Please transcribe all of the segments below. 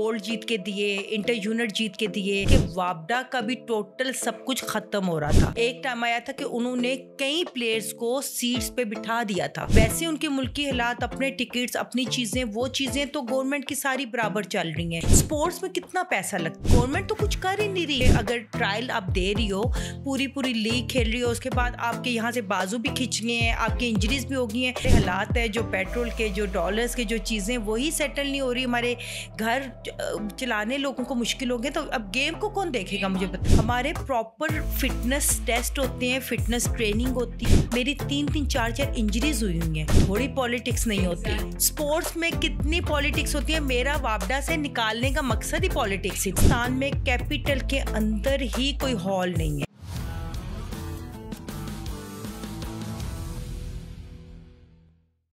Gold जीत के दिए inter unit जीत के दिए कि वापडा का भी टोटल सब कुछ खत्म हो रहा था एक टाइम आया था कि उन्होंने कई प्लेयर्स को सीट्स पे बिठा दिया था वैसे उनके मुल्की हालात अपने टिकट्स अपनी चीजें वो चीजें तो गवर्नमेंट की सारी बराबर चल रही है स्पोर्ट्स में कितना पैसा लगता है गवर्नमेंट तो कुछ कर ही नहीं रही है अगर ट्रायल आप दे रही हो पूरी पूरी लीग खेल रही हो उसके बाद आपके यहाँ से बाजू भी खींच गए हैं आपकी इंजरीज भी हो गई हैं हालात है जो पेट्रोल के जो डॉलर्स के जो चीज़ें वही सेटल नहीं हो रही हमारे घर चलाने लोगों को मुश्किल होंगे तो अब गेम को कौन देखेगा मुझे बता हमारे प्रॉपर फिटनेस टेस्ट होते हैं फिटनेस ट्रेनिंग होती है मेरी तीन तीन चार चार इंजरीज हुई हुई हैं थोड़ी पॉलिटिक्स नहीं होती स्पोर्ट्स में कितनी पॉलिटिक्स होती है मेरा वापडा से निकालने का मकसद ही पॉलिटिक्स हिंदुस्तान में कैपिटल के अंदर ही कोई हॉल नहीं है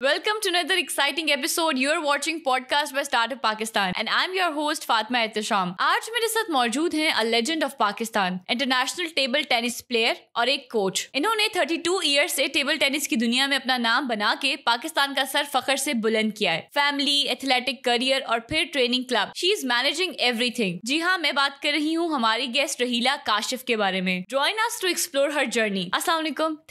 Welcome to another exciting episode. You're watching podcast by Startup Pakistan and I'm your host Fatma Ihtisham. आज मेरे साथ मौजूद हैं a legend of Pakistan international table tennis player और एक कोच इन्होंने 32 ईयर से टेबल टेनिस की दुनिया में अपना नाम बना के पाकिस्तान का सर फखर से बुलंद किया है फैमिली एथलेटिक करियर और फिर training club she is managing everything जी हाँ मैं बात कर रही हूँ हमारी गेस्ट रहीला काशिफ के बारे में join us to explore her journey असला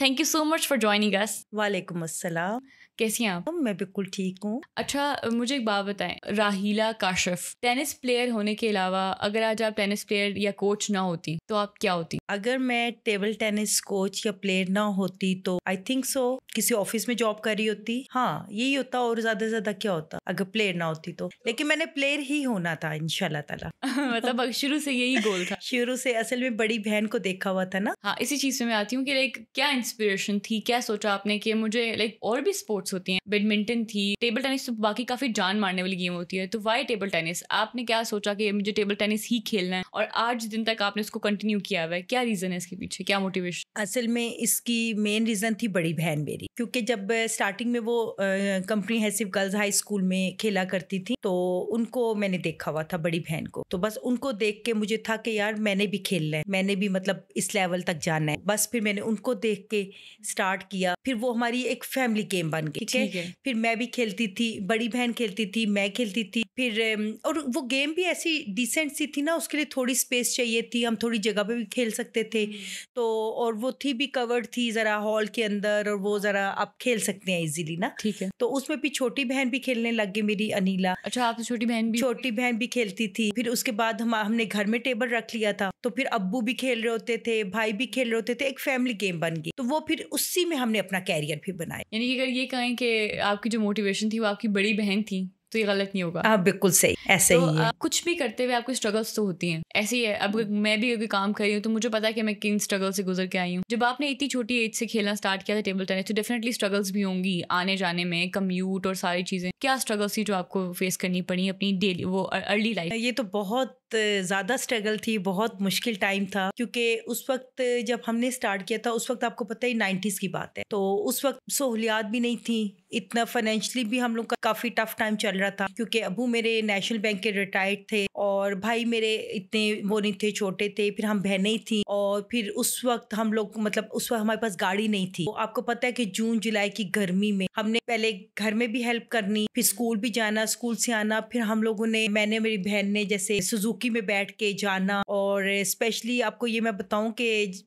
thank you so much for joining us वालेकुम असलम कैसी हैं आप हाँ, मैं बिल्कुल ठीक हूँ अच्छा मुझे एक बात बताएं राहिला काशिफ टेनिस प्लेयर होने के अलावा अगर आज आप टेनिस प्लेयर या कोच ना होती तो आप क्या होती अगर मैं टेबल टेनिस कोच या प्लेयर ना होती तो आई थिंक सो किसी ऑफिस में जॉब कर रही होती हाँ यही होता और ज्यादा से ज्यादा क्या होता अगर प्लेयर ना होती तो लेकिन मैंने प्लेयर ही होना था इनशाला मतलब शुरू से यही गोल था शुरू से असल में बड़ी बहन को देखा हुआ था ना हाँ इसी चीज में मैं आती हूँ कि लाइक क्या इंस्पिरेशन थी क्या सोचा आपने कि मुझे लाइक और भी स्पोर्ट स्पोर्ट्स होती हैं बैडमिंटन थी टेबल टेनिस तो बाकी काफ़ी जान मारने वाली गेम होती है तो वाई टेबल टेनिस आपने क्या सोचा कि मुझे टेबल टेनिस ही खेलना है और आज दिन तक आपने उसको कंटिन्यू किया हुआ है क्या रीज़न है इसके पीछे क्या मोटिवेशन असल में इसकी मेन रीज़न थी बड़ी बहन मेरी क्योंकि जब स्टार्टिंग में वो कंप्रीहेंसिव गर्ल्स हाई स्कूल में खेला करती थी तो उनको मैंने देखा हुआ था बड़ी बहन को तो बस उनको देख के मुझे था कि यार मैंने भी खेलना है मैंने भी मतलब इस लेवल तक जाना है बस फिर मैंने उनको देख के स्टार्ट किया फिर वो हमारी एक फैमिली गेम बन ठीक है? फिर मैं भी खेलती थी बड़ी बहन खेलती थी मैं खेलती थी फिर और वो गेम भी ऐसी डिसेंट सी थी ना उसके लिए थोड़ी स्पेस चाहिए थी हम थोड़ी जगह पे भी खेल सकते थे हम्म। तो और वो थी भी कवर्ड थी ज़रा हॉल के अंदर और वो ज़रा आप खेल सकते हैं इजीली ना ठीक है तो उसमें भी छोटी बहन भी खेलने लग गई मेरी अनिला अच्छा आप छोटी बहन भी छोटी बहन भी खेलती थी फिर उसके बाद हम हमने घर में टेबल रख लिया था तो फिर अब्बू भी खेल रहे होते थे भाई भी खेल रहे होते थे एक फैमिली गेम बन गई तो वो फिर उसी में हमने अपना कैरियर भी बनाया यानी कि अगर ये बताएं कि आपकी जो मोटिवेशन थी वो आपकी बड़ी बहन थी तो ये गलत नहीं होगा आप हाँ, बिल्कुल सही ऐसे तो, ही है। कुछ भी करते हुए आपको स्ट्रगल्स तो होती हैं ऐसे ही है अब मैं भी अगर काम कर रही हूँ तो मुझे पता है कि मैं किन स्ट्रगल से गुजर के आई हूँ जब आपने इतनी छोटी एज से खेलना स्टार्ट किया था टेबल टेनिस तो डेफिनेटली स्ट्रगल्स भी होंगी आने जाने में कम्यूट और सारी चीज़ें क्या स्ट्रगल्स थी जो आपको फेस करनी पड़ी अपनी डेली वो अर्ली लाइफ ये तो बहुत ज़्यादा स्ट्रगल थी बहुत मुश्किल टाइम था क्योंकि उस वक्त जब हमने स्टार्ट किया था उस वक्त आपको पता ही नाइन्टीज़ की बात है तो उस वक्त सहूलियात भी नहीं थी इतना फाइनेंशली भी हम लोग का काफ़ी टफ टाइम चल रहा था क्योंकि अबू मेरे नेशनल बैंक के रिटायर्ड थे और भाई मेरे इतने वो नहीं थे छोटे थे फिर हम बहने ही थी और फिर उस वक्त हम लोग मतलब उस वक्त हमारे पास गाड़ी नहीं थी तो आपको पता है कि जून जुलाई की गर्मी में हमने पहले घर में भी हेल्प करनी फिर स्कूल भी जाना स्कूल से आना फिर हम लोगों ने मैंने मेरी बहन ने जैसे सुजुक चौकी में बैठ के जाना और स्पेशली आपको ये मैं बताऊं कि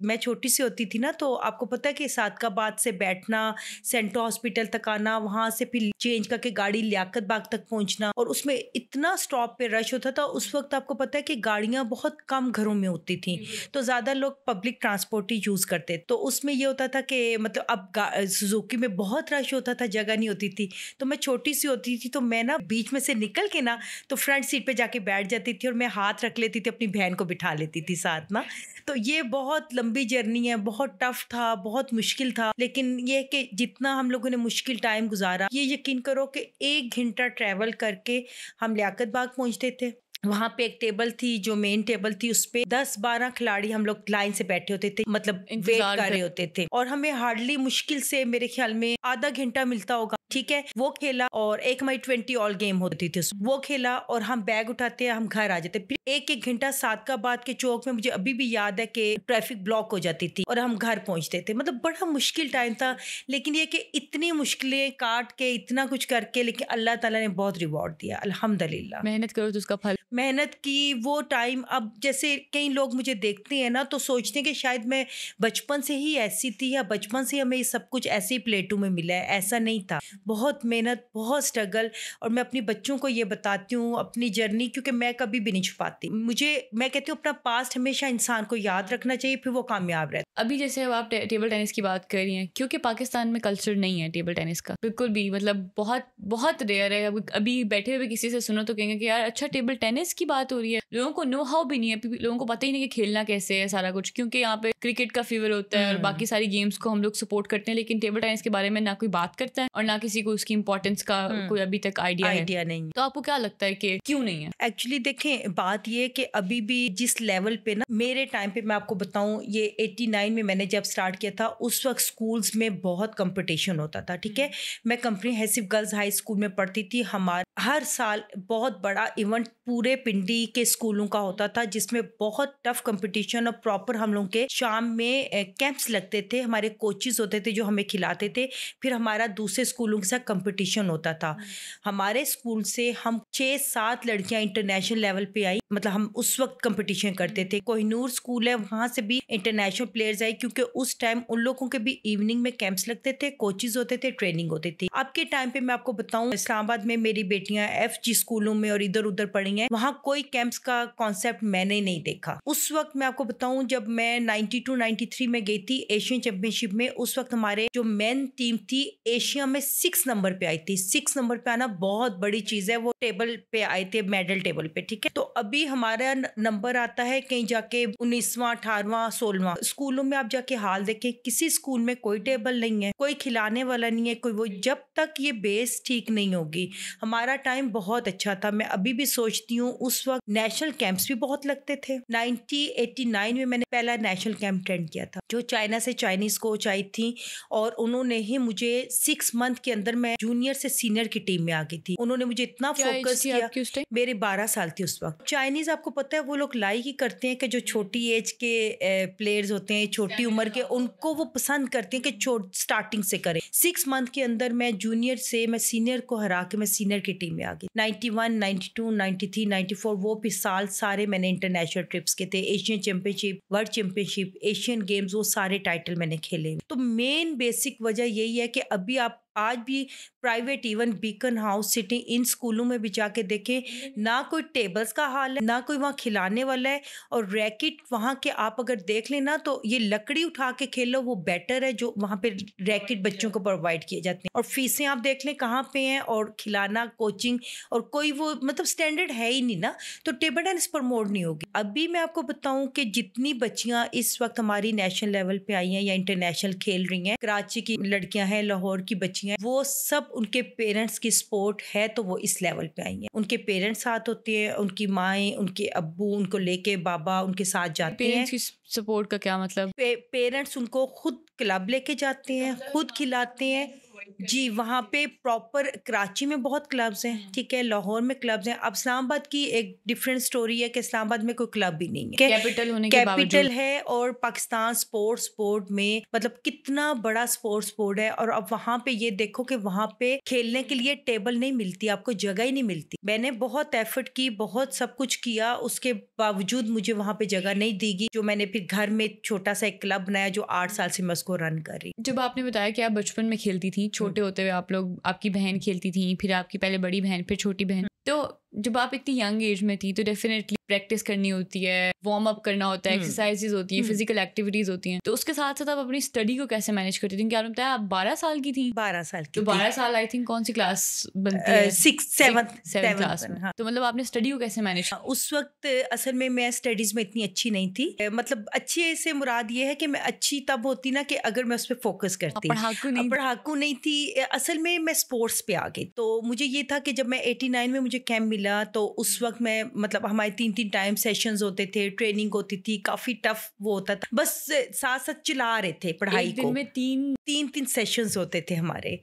मैं छोटी सी होती थी ना तो आपको पता है कि सादकाबाद से बैठना सेंटर हॉस्पिटल तक आना वहाँ से फिर चेंज करके गाड़ी लियाकत बाग तक पहुँचना और उसमें इतना स्टॉप पे रश होता था उस वक्त आपको पता है कि गाड़ियाँ बहुत कम घरों में होती थी तो ज़्यादा लोग पब्लिक ट्रांसपोर्ट ही यूज़ करते तो उसमें ये होता था कि मतलब अब सुजुकी में बहुत रश होता था जगह नहीं होती थी तो मैं छोटी सी होती थी तो मैं ना बीच में से निकल के ना तो फ्रंट सीट पर जाके बैठ जाती थी और मैं हाथ हाथ रख लेती थी अपनी बहन को बिठा लेती थी साथ ना तो ये बहुत लंबी जर्नी है बहुत टफ था बहुत मुश्किल था लेकिन ये कि जितना हम लोगों ने मुश्किल टाइम गुजारा ये यकीन करो कि एक घंटा ट्रैवल करके हम लियाकत बाग पहुँचते थे वहाँ पे एक टेबल थी जो मेन टेबल थी उस पे दस बारह खिलाड़ी हम लोग लाइन से बैठे होते थे मतलब वेट कर रहे होते थे और हमें हार्डली मुश्किल से मेरे ख्याल में आधा घंटा मिलता होगा ठीक है वो खेला और एक मई ट्वेंटी ऑल गेम होती थी वो खेला और हम बैग उठाते हैं हम घर आ जाते फिर एक एक घंटा बाद के चौक में मुझे अभी भी याद है कि ट्रैफिक ब्लॉक हो जाती थी और हम घर पहुंचते थे मतलब बड़ा मुश्किल टाइम था लेकिन ये कि इतनी मुश्किलें काट के इतना कुछ करके लेकिन अल्लाह तला ने बहुत रिवॉर्ड दिया अल्हम्दुलिल्लाह मेहनत करो तो उसका फल मेहनत की वो टाइम अब जैसे कई लोग मुझे देखते हैं ना तो सोचते हैं कि शायद मैं बचपन से ही ऐसी थी या बचपन से हमें सब कुछ ऐसे ही प्लेटों में मिला है ऐसा नहीं था बहुत मेहनत बहुत स्ट्रगल और मैं अपने बच्चों को ये बताती हूँ अपनी जर्नी क्योंकि मैं कभी भी नहीं छुपाती मुझे मैं कहती हूँ अपना पास्ट हमेशा इंसान को याद रखना चाहिए फिर वो कामयाब रहता अभी जैसे अब आप टे, टेबल टेनिस की बात कर रही हैं क्योंकि पाकिस्तान में कल्चर नहीं है टेबल टेनिस का बिल्कुल भी मतलब बहुत बहुत रेयर है अभी बैठे हुए किसी से सुनो तो कहेंगे कि यार अच्छा टेबल टेनिस की बात हो रही है लोगों को नो हाउ भी नहीं है लोगों को पता ही नहीं कि खेलना कैसे है सारा कुछ क्योंकि यहाँ पे क्रिकेट का फीवर होता है और हम्म। बाकी सारी गेम्स को हम लोग सपोर्ट करते हैं लेकिन टेबल टेनिस के बारे में ना कोई बात करता है और ना कि किसी को उसकी इम्पोर्टेंस का हम्म। कोई अभी तक आइडिया आइडिया नहीं तो आपको क्या लगता है कि क्यों नहीं है एक्चुअली देखें बात ये कि अभी भी जिस लेवल पे ना मेरे टाइम पे मैं आपको बताऊं ये 89 में मैंने जब स्टार्ट किया था उस वक्त स्कूल्स में बहुत कंपटीशन होता था ठीक है हम्म। मैं कंपनी हैसिफ गर्ल्स हाई स्कूल में पढ़ती थी हमारे हर साल बहुत बड़ा इवेंट पूरे पिंडी के स्कूलों का होता था जिसमें बहुत टफ कंपटीशन और प्रॉपर हम लोग के शाम में कैंप्स लगते थे हमारे कोचिज होते थे जो हमें खिलाते थे फिर हमारा दूसरे स्कूलों के साथ कंपटीशन होता था हाँ। हमारे स्कूल से हम छः सात लड़कियां इंटरनेशनल लेवल पे आई मतलब हम उस वक्त कंपटीशन करते थे कोहिनूर स्कूल है वहाँ से भी इंटरनेशनल प्लेयर्स आए क्योंकि उस टाइम उन लोगों के भी इवनिंग में कैंप्स लगते थे कोचिज होते थे ट्रेनिंग होती थी अब के टाइम पे मैं आपको बताऊँ इस्लामाबाद में मेरी बेटी बेटियां एफ जी स्कूलों में और इधर उधर पढ़ी हैं वहां कोई कैंप्स का कॉन्सेप्ट मैंने नहीं देखा उस वक्त मैं आपको बताऊं जब मैं 92 93 में गई थी एशियन चैंपियनशिप में उस वक्त हमारे जो मेन टीम थी एशिया में सिक्स नंबर पे आई थी सिक्स नंबर पे आना बहुत बड़ी चीज है वो टेबल पे आए थे मेडल टेबल पे ठीक है तो अभी हमारा नंबर आता है कहीं जाके उन्नीसवा अठारवा सोलवा स्कूलों में आप जाके हाल देखें किसी स्कूल में कोई टेबल नहीं है कोई खिलाने वाला नहीं है कोई वो जब तक ये बेस ठीक नहीं होगी हमारा टाइम बहुत अच्छा था मैं अभी भी सोचती हूँ उस वक्त नेशनल कैंप्स भी बहुत लगते थे 1989 में मैंने पहला नेशनल कैंप अटेंड किया था जो चाइना से चाइनीज कोच आई थी और उन्होंने ही मुझे सिक्स मंथ के अंदर मैं जूनियर से सीनियर की टीम में आ गई थी उन्होंने मुझे इतना फोकस किया मेरे बारह साल थी उस वक्त चाइनीज आपको पता है वो लोग लाइक ही करते हैं कि जो छोटी एज के प्लेयर्स होते हैं छोटी उम्र के उनको वो पसंद करते हैं कि स्टार्टिंग से करें सिक्स मंथ के अंदर मैं जूनियर से मैं सीनियर को हरा के मैं सीनियर की टीम 93 में आ गई नाइन्टी थ्री नाइन्टी फोर वो भी साल सारे मैंने इंटरनेशनल ट्रिप्स के थे Asian championship world championship Asian games वो सारे टाइटल मैंने खेले तो मेन बेसिक वजह यही है कि अभी आप आज भी private even Beacon House city इन स्कूलों में भी जाके देखें ना कोई टेबल्स का हाल है ना कोई वहाँ खिलाने वाला है और रैकेट वहाँ के आप अगर देख लेना तो ये लकड़ी उठा के खेलो वो बेटर है जो वहाँ पे रैकेट बच्चों को प्रोवाइड किए जाते हैं और फीसें आप देख लें कहाँ पे हैं और खिलाना कोचिंग और कोई वो मतलब स्टैंडर्ड है ही नहीं ना तो टेबल टेनिस प्रमोट नहीं होगी अभी मैं आपको बताऊँ कि जितनी बच्चियाँ इस वक्त हमारी नेशनल लेवल पे आई हैं या इंटरनेशनल खेल रही हैं कराची की लड़कियाँ हैं लाहौर की बच्चियाँ होती हैं वो सब उनके पेरेंट्स की सपोर्ट है तो वो इस लेवल पे आई हैं उनके पेरेंट्स साथ होते हैं उनकी माएँ उनके अबू उनको लेके बाबा उनके साथ जाते हैं सपोर्ट का क्या मतलब पे, पेरेंट्स उनको खुद क्लब लेके जाते हैं खुद खिलाते हैं जी वहाँ पे प्रॉपर कराची में बहुत क्लब्स हैं हम्म। ठीक है लाहौर में क्लब्स हैं अब इस्लामाबाद की एक डिफरेंट स्टोरी है कि इस्लामाबाद में कोई क्लब भी नहीं है कैपिटल होने कैपिटल है और पाकिस्तान स्पोर्ट्स बोर्ड में मतलब कितना बड़ा स्पोर्ट्स बोर्ड है और अब वहाँ पे ये देखो कि वहाँ पे खेलने के लिए टेबल नहीं मिलती आपको जगह ही नहीं मिलती मैंने बहुत एफर्ट की बहुत सब कुछ किया उसके बावजूद मुझे वहाँ पे जगह नहीं दी गई जो मैंने फिर घर में छोटा सा एक क्लब बनाया जो आठ साल से मैं उसको रन कर रही जब आपने बताया कि आप बचपन में खेलती थी थी छोटे हम्म। होते हुए आप लोग आपकी बहन खेलती थी फिर आपकी पहले बड़ी बहन फिर छोटी बहन तो जब आप इतनी यंग एज में थी तो डेफिनेटली प्रैक्टिस करनी होती है वार्म अप करना होता है एक्सरसाइजेज hmm. होती है फिजिकल एक्टिविटीज होती हैं तो उसके साथ साथ आप अपनी स्टडी को कैसे मैनेज करती थी क्या बताया आप बारह साल की थी बारह साल की तो बारह साल आई थिंक कौन सी क्लास बनती है क्लास में हाँ। तो मतलब आपने स्टडी को कैसे मैनेज हाँ, उस वक्त असल में मैं स्टडीज में इतनी अच्छी नहीं थी मतलब अच्छे से मुराद ये है कि मैं अच्छी तब होती ना कि अगर मैं उस पर फोकस करती हाँ, पढ़ाकू नहीं पढ़ाकू नहीं थी असल में मैं स्पोर्ट्स पे आ गई तो मुझे ये था कि जब मैं एटी नाइन में मुझे कैम्प मिला तो उस वक्त मैं मतलब हमारे तीन तीन टाइम सेशंस होते थे ट्रेनिंग होती थी काफी टफ वो होता था बस साथ साथ चला रहे थे पढ़ाई को में तीन तीन तीन सेशंस होते थे हमारे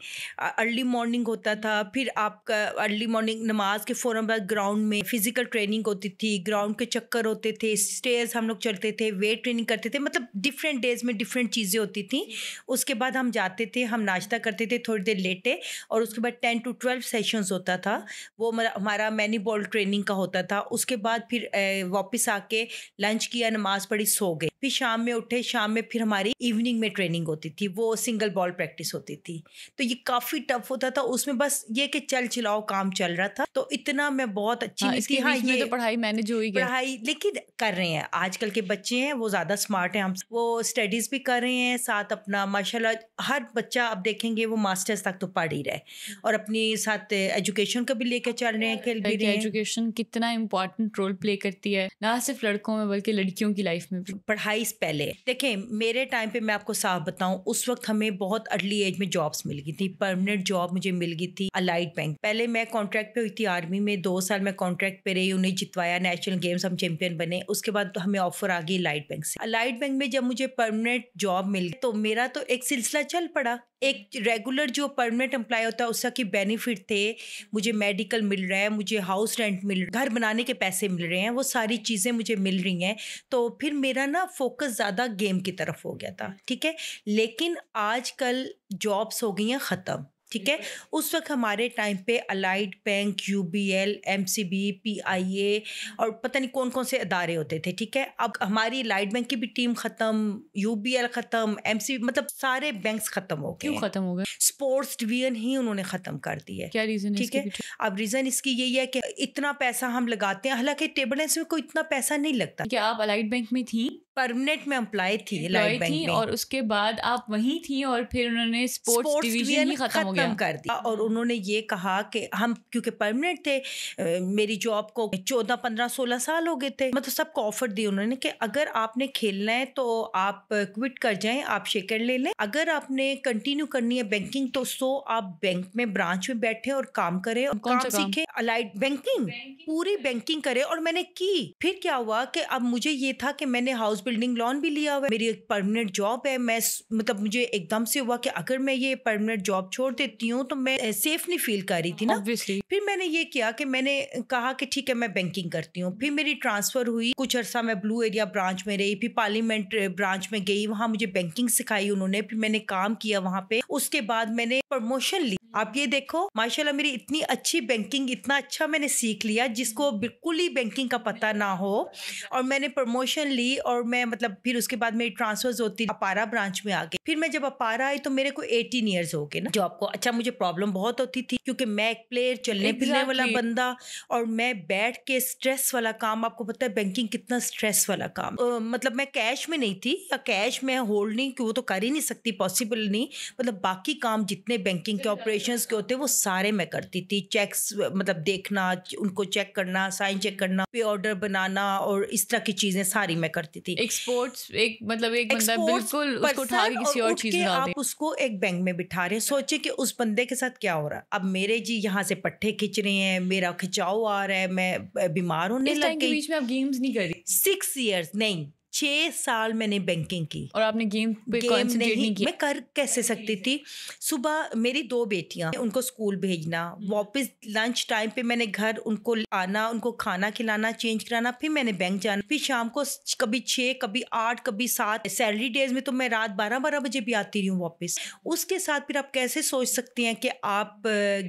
अर्ली मॉर्निंग होता था फिर आपका अर्ली मॉर्निंग नमाज के फौरन बाद ग्राउंड में फिजिकल ट्रेनिंग होती थी ग्राउंड के चक्कर होते थे स्टेयर्स हम लोग चलते थे वेट ट्रेनिंग करते थे मतलब डिफरेंट डेज में डिफरेंट चीज़ें होती थी उसके बाद हम जाते थे हम नाश्ता करते थे थोड़ी देर लेटे और उसके बाद टेन टू ट्वेल्व सेशंस होता था वो हमारा मैनी बॉल ट्रेनिंग का होता था उसके बाद फिर वापस आके लंच किया नमाज पढ़ी सो गई फिर शाम में उठे शाम में फिर हमारी इवनिंग में ट्रेनिंग होती थी वो सिंगल बॉल प्रैक्टिस होती थी तो ये काफ़ी टफ होता था उसमें बस ये कि चल चलाओ काम चल रहा था तो इतना मैं बहुत अच्छी हाँ, थी हाँ ये तो पढ़ाई मैनेज हुई पढ़ाई लेकिन कर रहे हैं आजकल के बच्चे हैं वो ज़्यादा स्मार्ट हैं हम वो स्टडीज़ भी कर रहे हैं साथ अपना माशाल्लाह हर बच्चा अब देखेंगे वो मास्टर्स तक तो पढ़ ही रहे हम्म। और अपने साथ एजुकेशन का भी लेके चल रहे हैं खेल भी रहे हैं एजुकेशन कितना इम्पोर्टेंट रोल प्ले करती है ना सिर्फ लड़कों में बल्कि लड़कियों की लाइफ में पढ़ाई अट्ठाईस पहले देखें मेरे टाइम पे मैं आपको साफ बताऊं उस वक्त हमें बहुत अर्ली एज में जॉब्स मिल गई थी परमानेंट जॉब मुझे मिल गई थी अलाइड बैंक पहले मैं कॉन्ट्रैक्ट पे हुई थी आर्मी में दो साल मैं कॉन्ट्रैक्ट पे रही उन्हें जितवाया नेशनल गेम्स हम चैंपियन बने उसके बाद तो हमें ऑफर आ गई अलाइड बैंक से अलाइट बैंक में जब मुझे परमानेंट जॉब मिल गई तो मेरा तो एक सिलसिला चल पड़ा एक रेगुलर जो परमानेंट एम्प्लॉय होता है उसका की बेनिफिट थे मुझे मेडिकल मिल रहा है मुझे हाउस रेंट मिल घर बनाने के पैसे मिल रहे हैं वो सारी चीज़ें मुझे मिल रही हैं तो फिर मेरा ना फोकस ज़्यादा गेम की तरफ हो गया था ठीक है लेकिन आजकल जॉब्स हो गई हैं ख़त्म ठीक है उस वक्त हमारे टाइम पे Allied bank U B L M C B P I A और पता नहीं कौन कौन से अदारे होते थे ठीक है अब हमारी अलाइड बैंक की भी टीम ख़त्म यू बी एल ख़त्म एम सी मतलब सारे बैंक ख़त्म हो गए क्यों ख़त्म हो गए स्पोर्ट्स डिवीजन ही उन्होंने ख़त्म कर दी है क्या रीज़न ठीक है अब रीज़न इसकी यही है कि इतना पैसा हम लगाते हैं हालांकि टेबल टेनिस में कोई इतना पैसा नहीं लगता क्या आप अलाइड बैंक में थी परमानेंट में अम्प्लाई थी अलाइड बैंक में और उसके बाद आप वहीं थी और फिर उन्होंने स्पोर्ट्स डिवीजन ही खत्म हो गया अच्छा। खत्म कर दिया और उन्होंने ये कहा कि हम क्योंकि परमानेंट थे मेरी जॉब को चौदह पंद्रह सोलह साल हो गए थे मतलब सबको ऑफर दी उन्होंने कि अगर आपने खेलना है तो आप क्विट कर जाए आप शेकर ले लें अगर आपने कंटिन्यू करनी है बैंकिंग तो सो आप बैंक में ब्रांच में बैठे और काम करें और काम, सीखे अलाइड बैंकिंग पूरी बैंकिंग करे और मैंने की फिर क्या हुआ कि अब मुझे ये था कि मैंने हाउस बिल्डिंग लोन भी लिया हुआ मेरी एक परमानेंट जॉब है मैं मतलब मुझे एकदम से हुआ कि अगर मैं ये परमानेंट जॉब छोड़ दे देती हूँ तो मैं सेफ नहीं फील कर रही थी ना Obviously. फिर मैंने ये किया कि मैंने कहा कि ठीक है मैं बैंकिंग करती हूँ फिर मेरी ट्रांसफर हुई कुछ अरसा मैं ब्लू एरिया ब्रांच में रही फिर पार्लियामेंट ब्रांच में गई वहाँ मुझे बैंकिंग सिखाई उन्होंने फिर मैंने काम किया वहाँ पे उसके बाद मैंने प्रमोशन ली आप ये देखो माशाल्लाह मेरी इतनी अच्छी बैंकिंग इतना अच्छा मैंने सीख लिया जिसको बिल्कुल ही बैंकिंग का पता ना हो और मैंने प्रमोशन ली और मैं मतलब फिर उसके बाद मेरी ट्रांसफर होती अपारा ब्रांच में आ गई फिर मैं जब अपारा आई तो मेरे को एटीन ईयर्स हो गए ना जो आपको अच्छा मुझे प्रॉब्लम बहुत होती थी क्योंकि मैं एक प्लेयर चलने exactly. फिरने वाला बंदा और मैं बैठ के स्ट्रेस वाला काम आपको पता है बैंकिंग कितना स्ट्रेस वाला काम uh, मतलब मैं कैश में नहीं थी या कैश में होल्ड नहीं वो तो कर ही नहीं सकती पॉसिबल नहीं मतलब बाकी काम जितने बैंकिंग के ऑपरेशन के होते वो सारे मैं करती थी चेक्स मतलब देखना उनको चेक करना साइन चेक करना पे ऑर्डर बनाना और इस तरह की चीजें सारी मैं करती थी एक्सपोर्ट्स एक मतलब एक बंदा बिल्कुल उसको उठा किसी और चीज आप उसको एक बैंक में बिठा रहे सोचे कि उस बंदे के साथ क्या हो रहा है अब मेरे जी यहाँ से पट्टे खिंच रहे हैं मेरा खिंचाव आ रहा है मैं बीमार होने लग गई बीच में आप गेम्स नहीं रही सिक्स ईयर्स नहीं छह साल मैंने बैंकिंग की और आपने गेम पे गेम नहीं, नहीं किया मैं कर कैसे सकती थी सुबह मेरी दो बेटियां उनको स्कूल भेजना हम्म। वापस लंच टाइम पे मैंने घर उनको आना उनको खाना खिलाना चेंज कराना फिर मैंने बैंक जाना फिर शाम को कभी छः कभी आठ कभी सात सैलरी डेज में तो मैं रात बारह बारह बजे भी आती रही हूँ वापस उसके साथ फिर आप कैसे सोच सकते हैं कि आप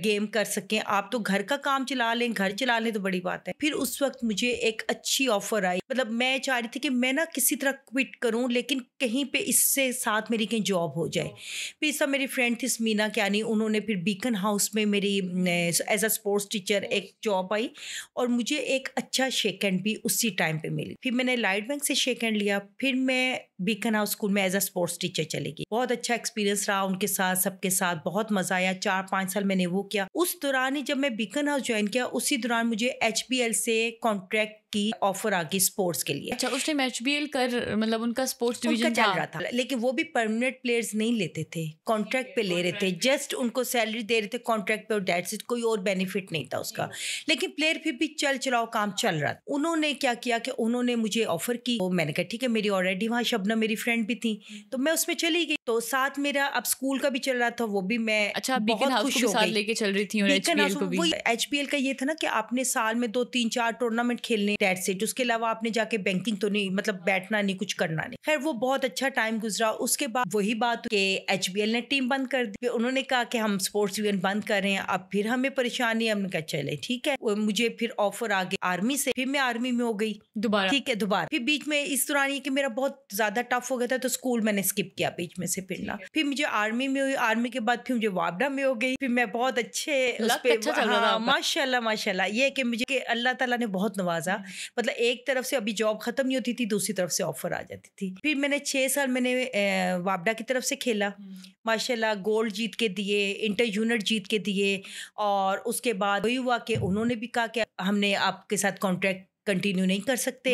गेम कर सकें आप तो घर का काम चला लें घर चला लें तो बड़ी बात है फिर उस वक्त मुझे एक अच्छी ऑफर आई मतलब मैं चाह रही थी कि मैं ना किसी तरह क्विट करूं लेकिन कहीं पे इससे साथ मेरी कहीं जॉब हो जाए फिर सब मेरी फ्रेंड थी समीना क्यानी उन्होंने फिर बीकन हाउस में मेरी एज अ स्पोर्ट्स टीचर एक जॉब आई और मुझे एक अच्छा शेक भी उसी टाइम पर मिली फिर मैंने लाइट बैंक से शेक लिया फिर मैं बीकन हाउस स्कूल में एज अ स्पोर्ट्स टीचर चलेगी बहुत अच्छा एक्सपीरियंस रहा उनके साथ सबके साथ बहुत मजा आया चार पांच साल मैंने वो किया उस दौरान ही जब मैं बीकन हाउस ज्वाइन किया उसी दौरान मुझे एच से कॉन्ट्रैक्ट की ऑफर आ गई स्पोर्ट्स के लिए अच्छा उस टाइम एच कर मतलब उनका स्पोर्ट्स डिवीजन चल रहा था लेकिन वो भी परमानेंट प्लेयर्स नहीं लेते थे कॉन्ट्रैक्ट पे ले रहे थे जस्ट उनको सैलरी दे रहे थे कॉन्ट्रैक्ट पे और डेट से कोई और बेनिफिट नहीं था उसका लेकिन प्लेयर फिर भी चल चलाओ काम चल रहा था उन्होंने क्या किया कि उन्होंने मुझे ऑफर की तो मैंने कहा ठीक है मेरी ऑलरेडी वहाँ शब शबनम मेरी फ्रेंड भी थी हम्म। तो मैं उसमें चली गई तो साथ मेरा अब स्कूल का भी चल रहा था वो भी मैं अच्छा बहुत खुश हो गई लेके चल रही थी को भी का ये था ना कि आपने साल में दो तीन चार टूर्नामेंट खेलने डेट से उसके अलावा आपने जाके बैंकिंग तो नहीं मतलब बैठना नहीं कुछ करना नहीं खैर वो बहुत अच्छा टाइम गुजरा उसके बाद वही बात के एच ने टीम बंद कर दी उन्होंने कहा कि हम स्पोर्ट्स यूनियन बंद कर रहे हैं अब फिर हमें परेशानी हमने कहा चले ठीक है मुझे फिर ऑफर आ गया आर्मी से फिर मैं आर्मी में हो गई दोबारा ठीक है दोबारा फिर बीच में इस दौरान ये कि मेरा बहुत ज्यादा ज़्यादा टफ हो गया था तो स्कूल मैंने स्किप किया बीच में से फिर ना फिर मुझे आर्मी में हुई आर्मी के बाद फिर मुझे वापडा में हो गई फिर मैं बहुत अच्छे तो अच्छा हाँ, माशाल्लाह माशाल्लाह ये कि मुझे अल्लाह ताला ने बहुत नवाजा हम्म। मतलब एक तरफ से अभी जॉब ख़त्म नहीं होती थी दूसरी तरफ से ऑफर आ जाती थी फिर मैंने छह साल मैंने वापडा की तरफ से खेला हम्म। माशाल्लाह गोल्ड जीत के दिए इंटर यूनिट जीत के दिए और उसके बाद वही हुआ कि उन्होंने भी कहा कि हमने आपके साथ कॉन्ट्रैक्ट कंटिन्यू नहीं कर सकते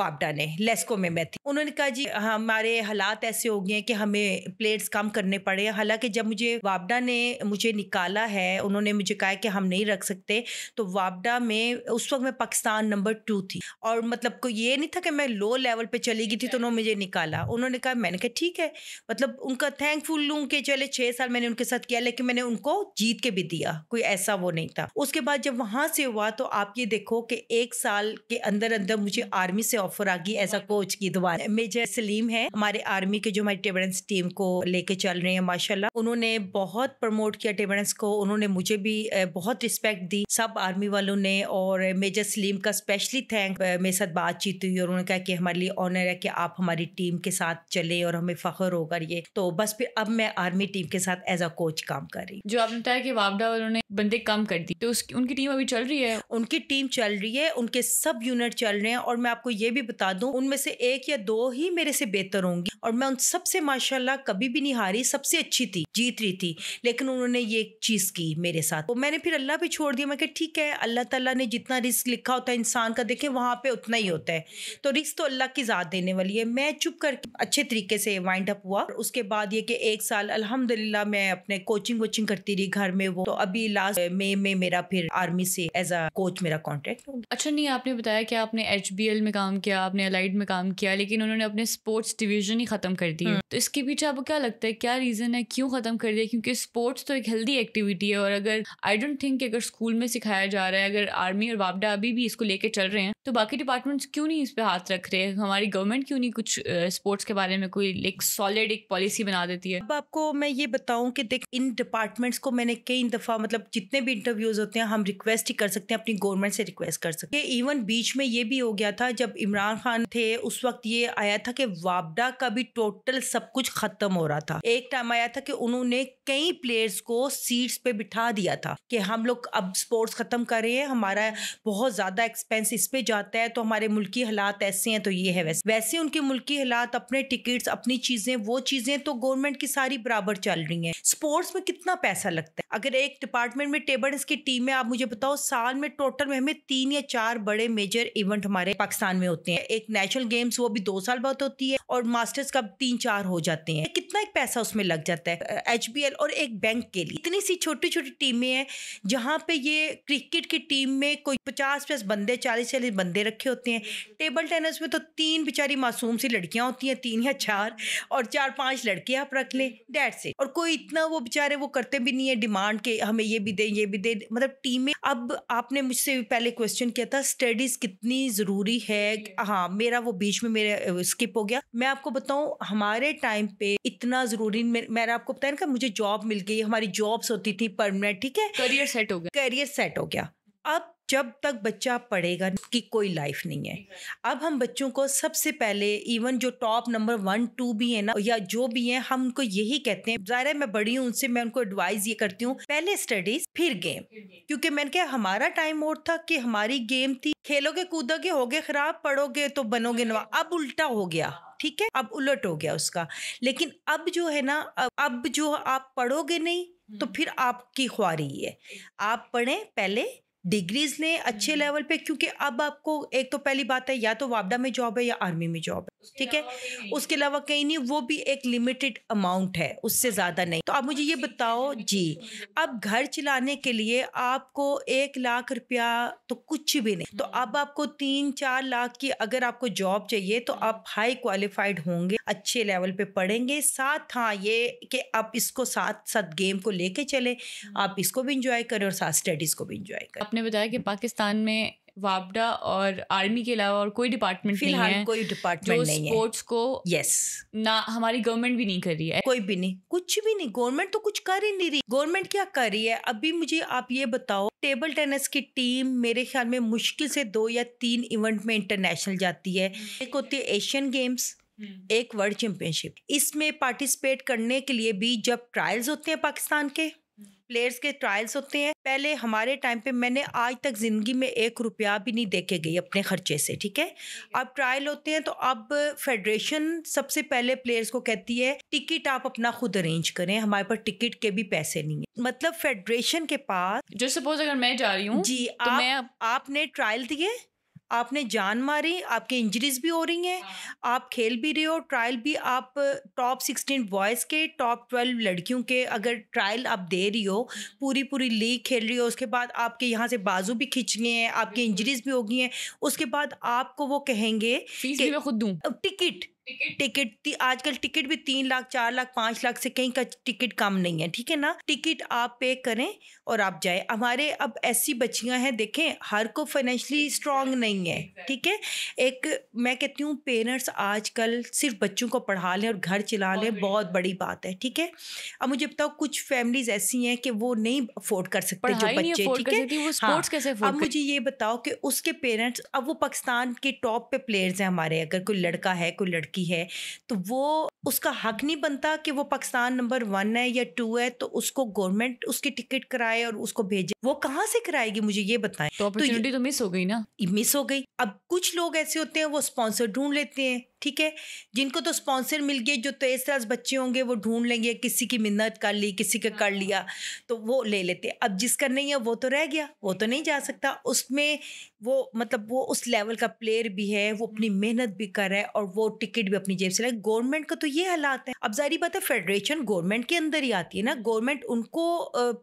वापडा ने लेस्को में मैं थी उन्होंने कहा जी हमारे हालात ऐसे हो गए हैं कि हमें प्लेट्स कम करने पड़े हालांकि जब मुझे वापडा ने मुझे निकाला है उन्होंने मुझे कहा कि हम नहीं रख सकते तो वापडा में उस वक्त मैं पाकिस्तान नंबर टू थी और मतलब को ये नहीं था कि मैं लो लेवल पर चली गई थी तो उन्होंने मुझे निकाला उन्होंने कहा मैंने कहा ठीक है मतलब उनका थैंकफुल लूँ कि चले छः साल मैंने उनके साथ किया लेकिन मैंने उनको जीत के भी दिया कोई ऐसा वो नहीं था उसके बाद जब वहाँ से हुआ तो आप ये देखो कि एक साल साल के अंदर अंदर मुझे आर्मी से ऑफर आ गई एज अ कोच की दोबारा मेजर सलीम है हमारे आर्मी के जो हमारी टेबरेंस टीम को लेके चल रहे हैं माशाल्लाह उन्होंने बहुत प्रमोट किया टेबरेंस को उन्होंने मुझे भी बहुत रिस्पेक्ट दी सब आर्मी वालों ने और मेजर सलीम का स्पेशली थैंक मेरे साथ बातचीत हुई और उन्होंने कहा कि हमारे लिए ऑनर है कि आप हमारी टीम के साथ चले और हमें फख्र होगा ये तो बस फिर अब मैं आर्मी टीम के साथ एज अ कोच काम कर रही जो आपने बताया कि वापडा वालों ने बंदे कम कर दी तो उसकी उनकी टीम अभी चल रही है उनकी टीम चल रही है उनके सब यूनिट चल रहे हैं और मैं आपको ये भी बता दूं उनमें से एक या दो ही मेरे से बेहतर होंगी और मैं उन सबसे माशाल्लाह कभी भी नहीं हारी सबसे अच्छी थी जीत रही थी लेकिन उन्होंने ये चीज़ की मेरे साथ तो मैंने फिर अल्लाह पे छोड़ दिया मैं ठीक है अल्लाह तला ने जितना रिस्क लिखा होता है इंसान का देखे वहां पर उतना ही होता है तो रिस्क तो अल्लाह की ज़ात देने वाली है मैं चुप करके अच्छे तरीके से वाइंड अप हुआ उसके बाद ये कि एक साल अलहमदिल्ला मैं अपने कोचिंग वोचिंग करती रही घर में वो तो अभी लास्ट मई में, में मेरा फिर आर्मी से एज अ कोच मेरा कॉन्ट्रैक्ट अच्छा नहीं आप आपने बताया कि आपने एच में काम किया आपने अलाइड में काम किया लेकिन उन्होंने अपने स्पोर्ट्स डिवीजन ही ख़त्म कर दिया हम्म। तो इसके पीछे आपको क्या लगता है क्या रीज़न है क्यों ख़त्म कर दिया क्योंकि स्पोर्ट्स तो एक हेल्दी एक्टिविटी है और अगर आई डोंट थिंक अगर स्कूल में सिखाया जा रहा है अगर आर्मी और वापडा अभी भी इसको लेके चल रहे हैं तो बाकी डिपार्टमेंट्स क्यों नहीं इस पर हाथ रख रहे हैं हमारी गवर्नमेंट क्यों नहीं कुछ स्पोर्ट्स के बारे में कोई एक सॉलिड एक पॉलिसी बना देती है अब आपको मैं ये बताऊं कि देख इन डिपार्टमेंट्स को मैंने कई दफ़ा मतलब जितने भी इंटरव्यूज होते हैं हम रिक्वेस्ट ही कर सकते हैं अपनी गवर्नमेंट से रिक्वेस्ट कर सकते हैं इवन इवन बीच में ये भी हो गया था जब इमरान खान थे उस वक्त ये आया था कि वापडा का भी टोटल सब कुछ खत्म हो रहा था एक टाइम आया था कि उन्होंने कई प्लेयर्स को सीट्स पे बिठा दिया था कि हम लोग अब स्पोर्ट्स खत्म कर रहे हैं हमारा बहुत ज्यादा एक्सपेंस इस पे जाता है तो हमारे मुल्की हालात ऐसे हैं तो ये है वैसे वैसे उनके मुल्की हालात अपने टिकट्स अपनी चीजें वो चीजें तो गवर्नमेंट की सारी बराबर चल रही है स्पोर्ट्स में कितना पैसा लगता है अगर एक डिपार्टमेंट में टेबल की टीम है आप मुझे बताओ साल में टोटल में हमें तीन या चार बड़े बड़े मेजर इवेंट हमारे पाकिस्तान में होते हैं एक नेशनल गेम्स वो भी दो साल बाद होती है और मास्टर्स कप तीन चार हो जाते हैं कितना एक पैसा उसमें लग जाता है एच और एक बैंक के लिए इतनी सी छोटी छोटी टीमें हैं जहाँ पे ये क्रिकेट की टीम में कोई पचास प्लस बंदे चालीस चालीस बंदे रखे होते हैं टेबल टेनिस में तो तीन बेचारी मासूम सी लड़कियाँ होती हैं तीन या चार और चार पाँच लड़के आप रख लें डेट से और कोई इतना वो बेचारे वो करते भी नहीं है डिमांड के हमें ये भी दें ये भी दें मतलब टीमें अब आपने मुझसे पहले क्वेश्चन किया था स्टडीज कितनी ज़रूरी है हाँ मेरा वो बीच में मेरा स्किप हो गया मैं आपको बताऊँ हमारे टाइम पे इतना ज़रूरी मैंने आपको बताया ना मुझे जॉब मिल गई हमारी जॉब्स होती थी परमानेंट ठीक है करियर सेट हो गया करियर सेट हो गया अब जब तक बच्चा पढ़ेगा की कोई लाइफ नहीं है अब हम बच्चों को सबसे पहले इवन जो टॉप नंबर वन टू भी है ना या जो भी है हम उनको यही कहते हैं ज़ाहिर है मैं बड़ी हूँ उनसे मैं उनको एडवाइस ये करती हूँ पहले स्टडीज फिर गेम क्योंकि मैंने कहा हमारा टाइम और था कि हमारी गेम थी खेलोगे कूदोगे गए खराब पढ़ोगे तो बनोगे नवा अब उल्टा हो गया ठीक है अब उलट हो गया उसका लेकिन अब जो है ना अब जो आप पढ़ोगे नहीं तो हम्म। फिर आपकी ख्वारी है आप पढ़ें पहले डिग्रीज लें अच्छे लेवल हम्म। पे क्योंकि अब आपको एक तो पहली बात है या तो वापडा में जॉब है या आर्मी में जॉब है ठीक है उसके अलावा कहीं नहीं वो भी एक लिमिटेड अमाउंट है उससे ज़्यादा नहीं तो आप मुझे ये बताओ जी अब घर चलाने के लिए आपको एक लाख रुपया तो कुछ भी नहीं तो हम्म। अब आपको तीन चार लाख की अगर आपको जॉब चाहिए तो हम्म। आप हाई क्वालिफाइड होंगे अच्छे लेवल पे पढ़ेंगे साथ हाँ ये कि आप इसको साथ साथ गेम को लेके चले आप इसको भी इंजॉय करें और साथ स्टडीज़ को भी इंजॉय करें आपने बताया कि पाकिस्तान में वापडा और आर्मी के अलावा और कोई डिपार्टमेंट नहीं है कोई डिपार्टमेंट नहीं है स्पोर्ट्स को यस yes. ना हमारी गवर्नमेंट भी नहीं कर रही है कोई भी नहीं कुछ भी नहीं गवर्नमेंट तो कुछ कर ही नहीं रही गवर्नमेंट क्या कर रही है अभी मुझे आप ये बताओ टेबल टेनिस की टीम मेरे ख्याल में मुश्किल से दो या तीन इवेंट में इंटरनेशनल जाती है एक होती है एशियन गेम्स हम्म। एक वर्ल्ड चैंपियनशिप इसमें पार्टिसिपेट करने के लिए भी जब ट्रायल्स होते हैं पाकिस्तान के प्लेयर्स के ट्रायल्स होते हैं पहले हमारे टाइम पे मैंने आज तक ज़िंदगी में एक रुपया भी नहीं देखे गई अपने ख़र्चे से ठीक है अब ट्रायल होते हैं तो अब फेडरेशन सबसे पहले प्लेयर्स को कहती है टिकट आप अपना खुद अरेंज करें हमारे पास टिकट के भी पैसे नहीं है मतलब फेडरेशन के पास जो सपोज अगर मैं जा रही हूँ जी तो आप, मैं... आपने ट्रायल दिए आपने जान मारी आपकी इंजरीज भी हो रही हैं हाँ। आप खेल भी रहे हो ट्रायल भी आप टॉप सिक्सटीन बॉयज़ के टॉप ट्वेल्व लड़कियों के अगर ट्रायल आप दे रही हो पूरी पूरी लीग खेल रही हो उसके बाद आपके यहाँ से बाजू भी खींच गए हैं आपकी इंजरीज भी हो गई हैं उसके बाद आपको वो कहेंगे फीस भी मैं खुद दूँ टिकट टिकट थी आजकल टिकट भी तीन लाख चार लाख पांच लाख से कहीं का टिकट कम नहीं है ठीक है ना टिकट आप पे करें और आप जाए हमारे अब ऐसी बच्चियां हैं देखें हर को फाइनेंशली स्ट्रांग नहीं है ठीक है एक मैं कहती हूँ पेरेंट्स आजकल सिर्फ बच्चों को पढ़ा लें और घर चला लें बहुत बड़ी बात है ठीक है अब मुझे बताओ कुछ फैमिलीज ऐसी हैं कि वो नहीं अफोर्ड कर सकते जो बच्चे ठीक है हाँ। अब मुझे ये बताओ कि उसके पेरेंट्स अब वो पाकिस्तान के टॉप पे प्लेयर्स हैं हमारे अगर कोई लड़का है कोई लड़की की है तो वो उसका हक नहीं बनता कि वो पाकिस्तान नंबर वन है या टू है तो उसको गवर्नमेंट उसकी टिकट कराए और उसको भेजे वो कहाँ से कराएगी मुझे ये बताएं तो तो, तो मिस हो गई ना मिस हो गई अब कुछ लोग ऐसे होते हैं वो स्पॉन्सर ढूंढ लेते हैं ठीक है जिनको तो स्पॉन्सर मिल गए जो तेज तो तेज बच्चे होंगे वो ढूंढ लेंगे किसी की मिन्नत कर ली किसी का कर हाँ। लिया तो वो ले लेते हैं अब जिसका नहीं है वो तो रह गया वो तो नहीं जा सकता उसमें वो मतलब वो उस लेवल का प्लेयर भी है वो अपनी हम्म। मेहनत भी कर रहा है और वो टिकट भी अपनी जेब से लाए गवर्नमेंट का तो ये हालात है अब जारी बात है फेडरेशन गवर्नमेंट के अंदर ही आती है ना गवर्नमेंट उनको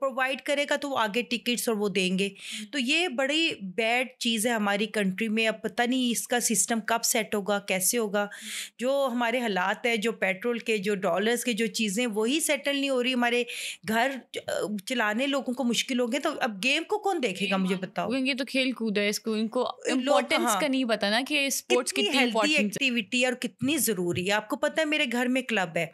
प्रोवाइड करेगा तो वो आगे टिकट्स और वो देंगे हम्म। तो ये बड़ी बैड चीज़ है हमारी कंट्री में अब पता नहीं इसका सिस्टम कब सेट होगा कैसे होगा हम्म। जो हमारे हालात है जो पेट्रोल के जो डॉलर्स के जो चीज़ें वही सेटल नहीं हो रही हमारे घर चलाने लोगों को मुश्किल हो गए तो अब गेम को कौन देखेगा मुझे बताओ क्योंकि तो खेल कूद है इसको इनको इम्पोर्टेंस का हाँ। नहीं पता ना कि स्पोर्ट्स कितनी, कितनी एक्टिविटी और कितनी नहीं ज़रूरी आपको पता है मेरे घर में क्लब है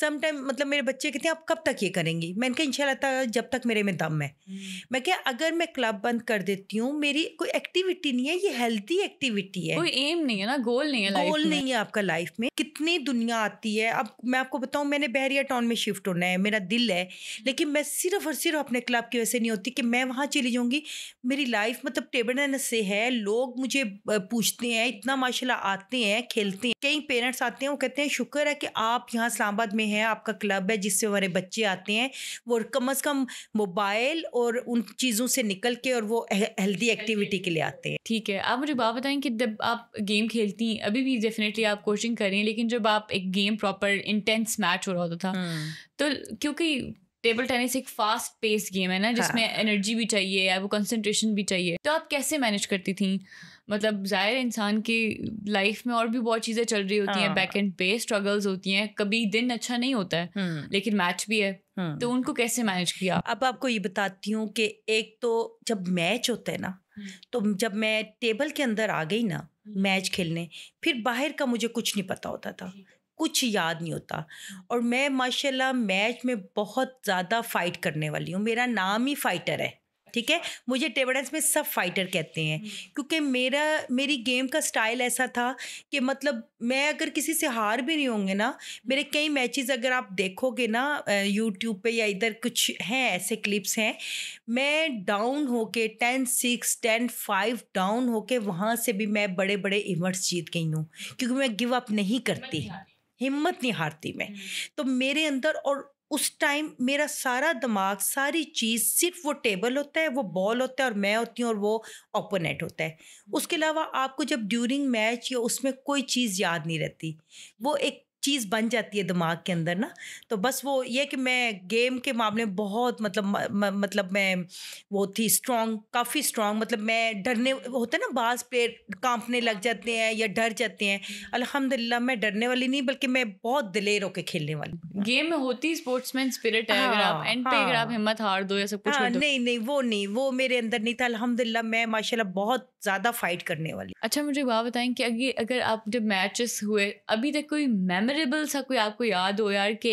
समटाइम मतलब मेरे बच्चे कहते हैं आप कब तक ये करेंगी मैंने कहा इंशाल्लाह जब तक मेरे में दम है हम्म। मैं क्या अगर मैं क्लब बंद कर देती हूँ मेरी कोई एक्टिविटी नहीं है ये हेल्थी एक्टिविटी है कोई एम नहीं है ना गोल नहीं है गोल नहीं है आपका लाइफ में कितनी दुनिया आती है अब मैं आपको बताऊँ मैंने बहरिया टाउन में शिफ्ट होना है मेरा दिल है हम्म। लेकिन मैं सिर्फ और सिर्फ अपने क्लब की वजह से नहीं होती कि मैं वहाँ चली जाऊँगी मेरी लाइफ मतलब टेबल से है लोग मुझे पूछते हैं इतना माशाला आते हैं खेलते हैं कई पेरेंट्स आते हैं वो कहते हैं शुक्र है कि आप यहाँ इस्लामाबाद में में है आपका क्लब है जिससे हमारे बच्चे आते हैं वो कम अज़ कम मोबाइल और उन चीज़ों से निकल के और वो हेल्दी एक्टिविटी के लिए आते हैं ठीक है आप मुझे बात बताएं कि जब आप गेम खेलती हैं अभी भी डेफिनेटली आप कोचिंग कर रही हैं लेकिन जब आप एक गेम प्रॉपर इंटेंस मैच हो रहा होता था हम्म। तो क्योंकि टेबल टेनिस एक फास्ट पेस गेम है ना जिसमें हाँ. एनर्जी भी चाहिए या वो कंसंट्रेशन भी चाहिए तो आप कैसे मैनेज करती थी मतलब ज़ाहिर इंसान की लाइफ में और भी बहुत चीज़ें चल रही होती हैं बैक हाँ। एंड पे स्ट्रगल्स होती हैं कभी दिन अच्छा नहीं होता है हम्म। लेकिन मैच भी है हम्म। तो उनको कैसे मैनेज किया अब आपको ये बताती हूँ कि एक तो जब मैच होता है ना हम्म। तो जब मैं टेबल के अंदर आ गई ना मैच खेलने फिर बाहर का मुझे कुछ नहीं पता होता था कुछ याद नहीं होता और मैं माशाल्लाह मैच में बहुत ज़्यादा फाइट करने वाली हूँ मेरा नाम ही फाइटर है ठीक है मुझे टेबल डांस में सब फाइटर कहते हैं हम्म। क्योंकि मेरा मेरी गेम का स्टाइल ऐसा था कि मतलब मैं अगर किसी से हार भी नहीं होंगे ना मेरे हम्म। कई मैचेस अगर आप देखोगे ना यूट्यूब पे या इधर कुछ हैं ऐसे क्लिप्स हैं मैं डाउन होके ten six ten five down होके वहाँ से भी मैं बड़े बड़े इवेंट्स जीत गई हूँ क्योंकि मैं गिव अप नहीं करती हिम्मत नहीं हारती मैं हम्म। तो मेरे अंदर और उस टाइम मेरा सारा दिमाग सारी चीज़ सिर्फ वो टेबल होता है वो बॉल होता है और मैं होती हूँ और वो ओपोनेंट होता है उसके अलावा आपको जब ड्यूरिंग मैच या उसमें कोई चीज़ याद नहीं रहती वो एक चीज़ बन जाती है दिमाग के अंदर ना तो बस वो ये कि मैं गेम के मामले में बहुत मतलब म, मतलब मैं वो थी स्ट्रॉन्ग काफ़ी स्ट्रॉन्ग मतलब मैं डरने होता है ना बाज प्लेयर कांपने लग जाते हैं या डर जाते हैं अल्हम्दुलिल्लाह मैं डरने वाली नहीं बल्कि मैं बहुत दिलेर होकर खेलने वाली गेम में होती स्पोर्ट्समैन स्पिरिट है अगर आप एंड हाँ, पे अगर आप हाँ। हिम्मत हार दो या सब कुछ हाँ, नहीं नहीं वो नहीं वो मेरे अंदर नहीं था अलहमदिल्ला मैं माशाल्लाह बहुत ज़्यादा फाइट करने वाली अच्छा मुझे बात बताएं कि अगर आप जब मैचेस हुए अभी तक कोई मेमोरी मेमोरेबल सा कोई आपको याद हो यार कि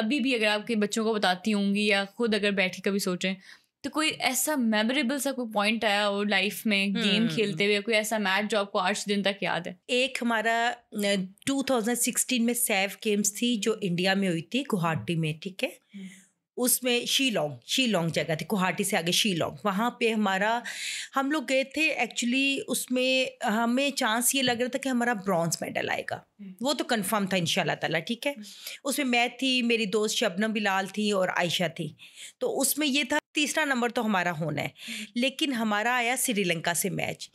अभी भी अगर आपके बच्चों को बताती होंगी या खुद अगर के कभी सोचें तो कोई ऐसा मेमोरेबल सा कोई पॉइंट आया हो लाइफ में गेम हम्म। खेलते हुए कोई ऐसा मैच जो आपको आठ दिन तक याद है एक हमारा 2016 में सेव गेम्स थी जो इंडिया में हुई थी गुवाहाटी में ठीक है हम्म। उसमें शीलोंग शीलोंग जगह थी गुवाहाटी से आगे शीलोंग वहाँ पे हमारा हम लोग गए थे एक्चुअली उसमें हमें चांस ये लग रहा था कि हमारा ब्रॉन्ज मेडल आएगा वो तो कंफर्म था इन ताला ठीक है उसमें मैं थी मेरी दोस्त शबनम बिलाल थी और आयशा थी तो उसमें ये था तीसरा नंबर तो हमारा होना है लेकिन हमारा आया श्रीलंका से मैच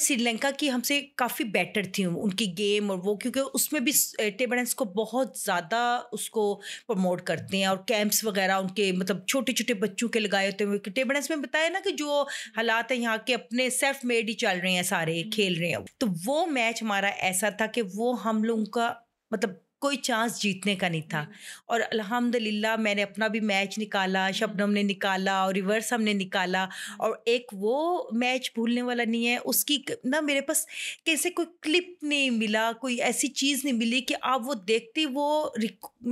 श्रीलंका की हमसे काफ़ी बेटर थी उनकी गेम और वो क्योंकि उसमें भी टेबल टेनिस को बहुत ज़्यादा उसको प्रमोट करते हैं और कैंप्स वगैरह उनके मतलब छोटे छोटे बच्चों के लगाए होते हैं टेबल टेनिस में बताया ना कि जो हालात हैं यहाँ के अपने सेल्फ मेड ही चल रहे हैं सारे खेल रहे हैं तो वो मैच हमारा ऐसा था कि वो हम लोगों का मतलब कोई चांस जीतने का नहीं था हम्म। और अल्हम्दुलिल्लाह मैंने अपना भी मैच निकाला शबनम ने निकाला और रिवर्स हमने निकाला और एक वो मैच भूलने वाला नहीं है उसकी ना मेरे पास कैसे कोई क्लिप नहीं मिला कोई ऐसी चीज़ नहीं मिली कि आप वो देखते वो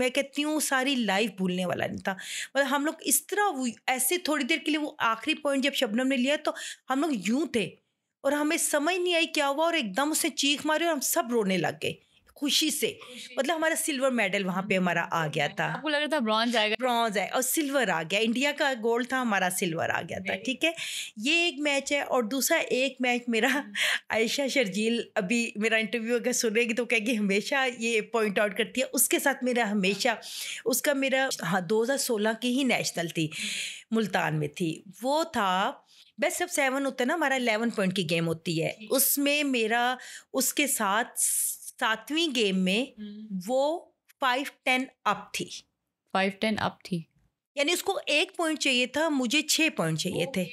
मैं कहती हूँ सारी लाइफ भूलने वाला नहीं था मतलब हम लोग इस तरह ऐसे थोड़ी देर के लिए वो आखिरी पॉइंट जब शबनम ने लिया तो हम लोग यूँ थे और हमें समझ नहीं आई क्या हुआ और एकदम उसने चीख मारी और हम सब रोने लग गए खुशी से खुशी। मतलब हमारा सिल्वर मेडल वहाँ पे हमारा आ गया था आपको लग रहा था ब्रॉन्ज आएगा ब्रॉन्ज आए और सिल्वर आ गया इंडिया का गोल्ड था हमारा सिल्वर आ गया था ठीक है ये एक मैच है और दूसरा एक मैच मेरा हम्म। आयशा शर्जील अभी मेरा इंटरव्यू अगर सुनेगी तो कहेगी हमेशा ये पॉइंट आउट करती है उसके साथ मेरा हमेशा उसका मेरा हाँ दो की ही नेशनल थी हम्म। मुल्तान में थी वो था बेस्ट ऑफ सेवन होता है ना हमारा इलेवन पॉइंट की गेम होती है उसमें मेरा उसके साथ सातवीं गेम में हम्म। वो फाइव टेन अप थी फाइव टेन अप थी यानी उसको एक पॉइंट चाहिए था मुझे छः पॉइंट चाहिए थे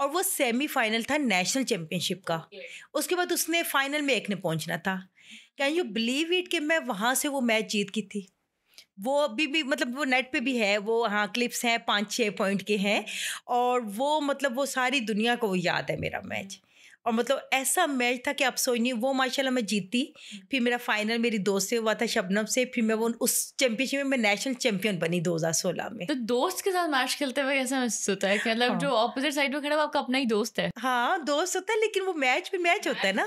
और वो सेमीफाइनल था नेशनल चैम्पियनशिप का उसके बाद उसने फाइनल में एक ने पहुंचना था कैन यू बिलीव इट कि मैं वहाँ से वो मैच जीत की थी वो अभी भी मतलब वो नेट पे भी है वो हाँ क्लिप्स हैं पाँच छः पॉइंट के हैं और वो मतलब वो सारी दुनिया को वो याद है मेरा मैच और मतलब ऐसा मैच था कि आप सोच नहीं वो माशाल्लाह मैं जीती हम्म। फिर मेरा फाइनल मेरी दोस्त से हुआ था शबनम से फिर मैं वो उस चैंपियनशिप में मैं नेशनल चैंपियन बनी 2016 में तो दोस्त के साथ मैच खेलते हुए कैसा महसूस होता है मतलब हाँ। जो ऑपोजिट साइड में खड़ा आपका अपना ही दोस्त है हाँ दोस्त होता है लेकिन वो मैच भी मैच होता है ना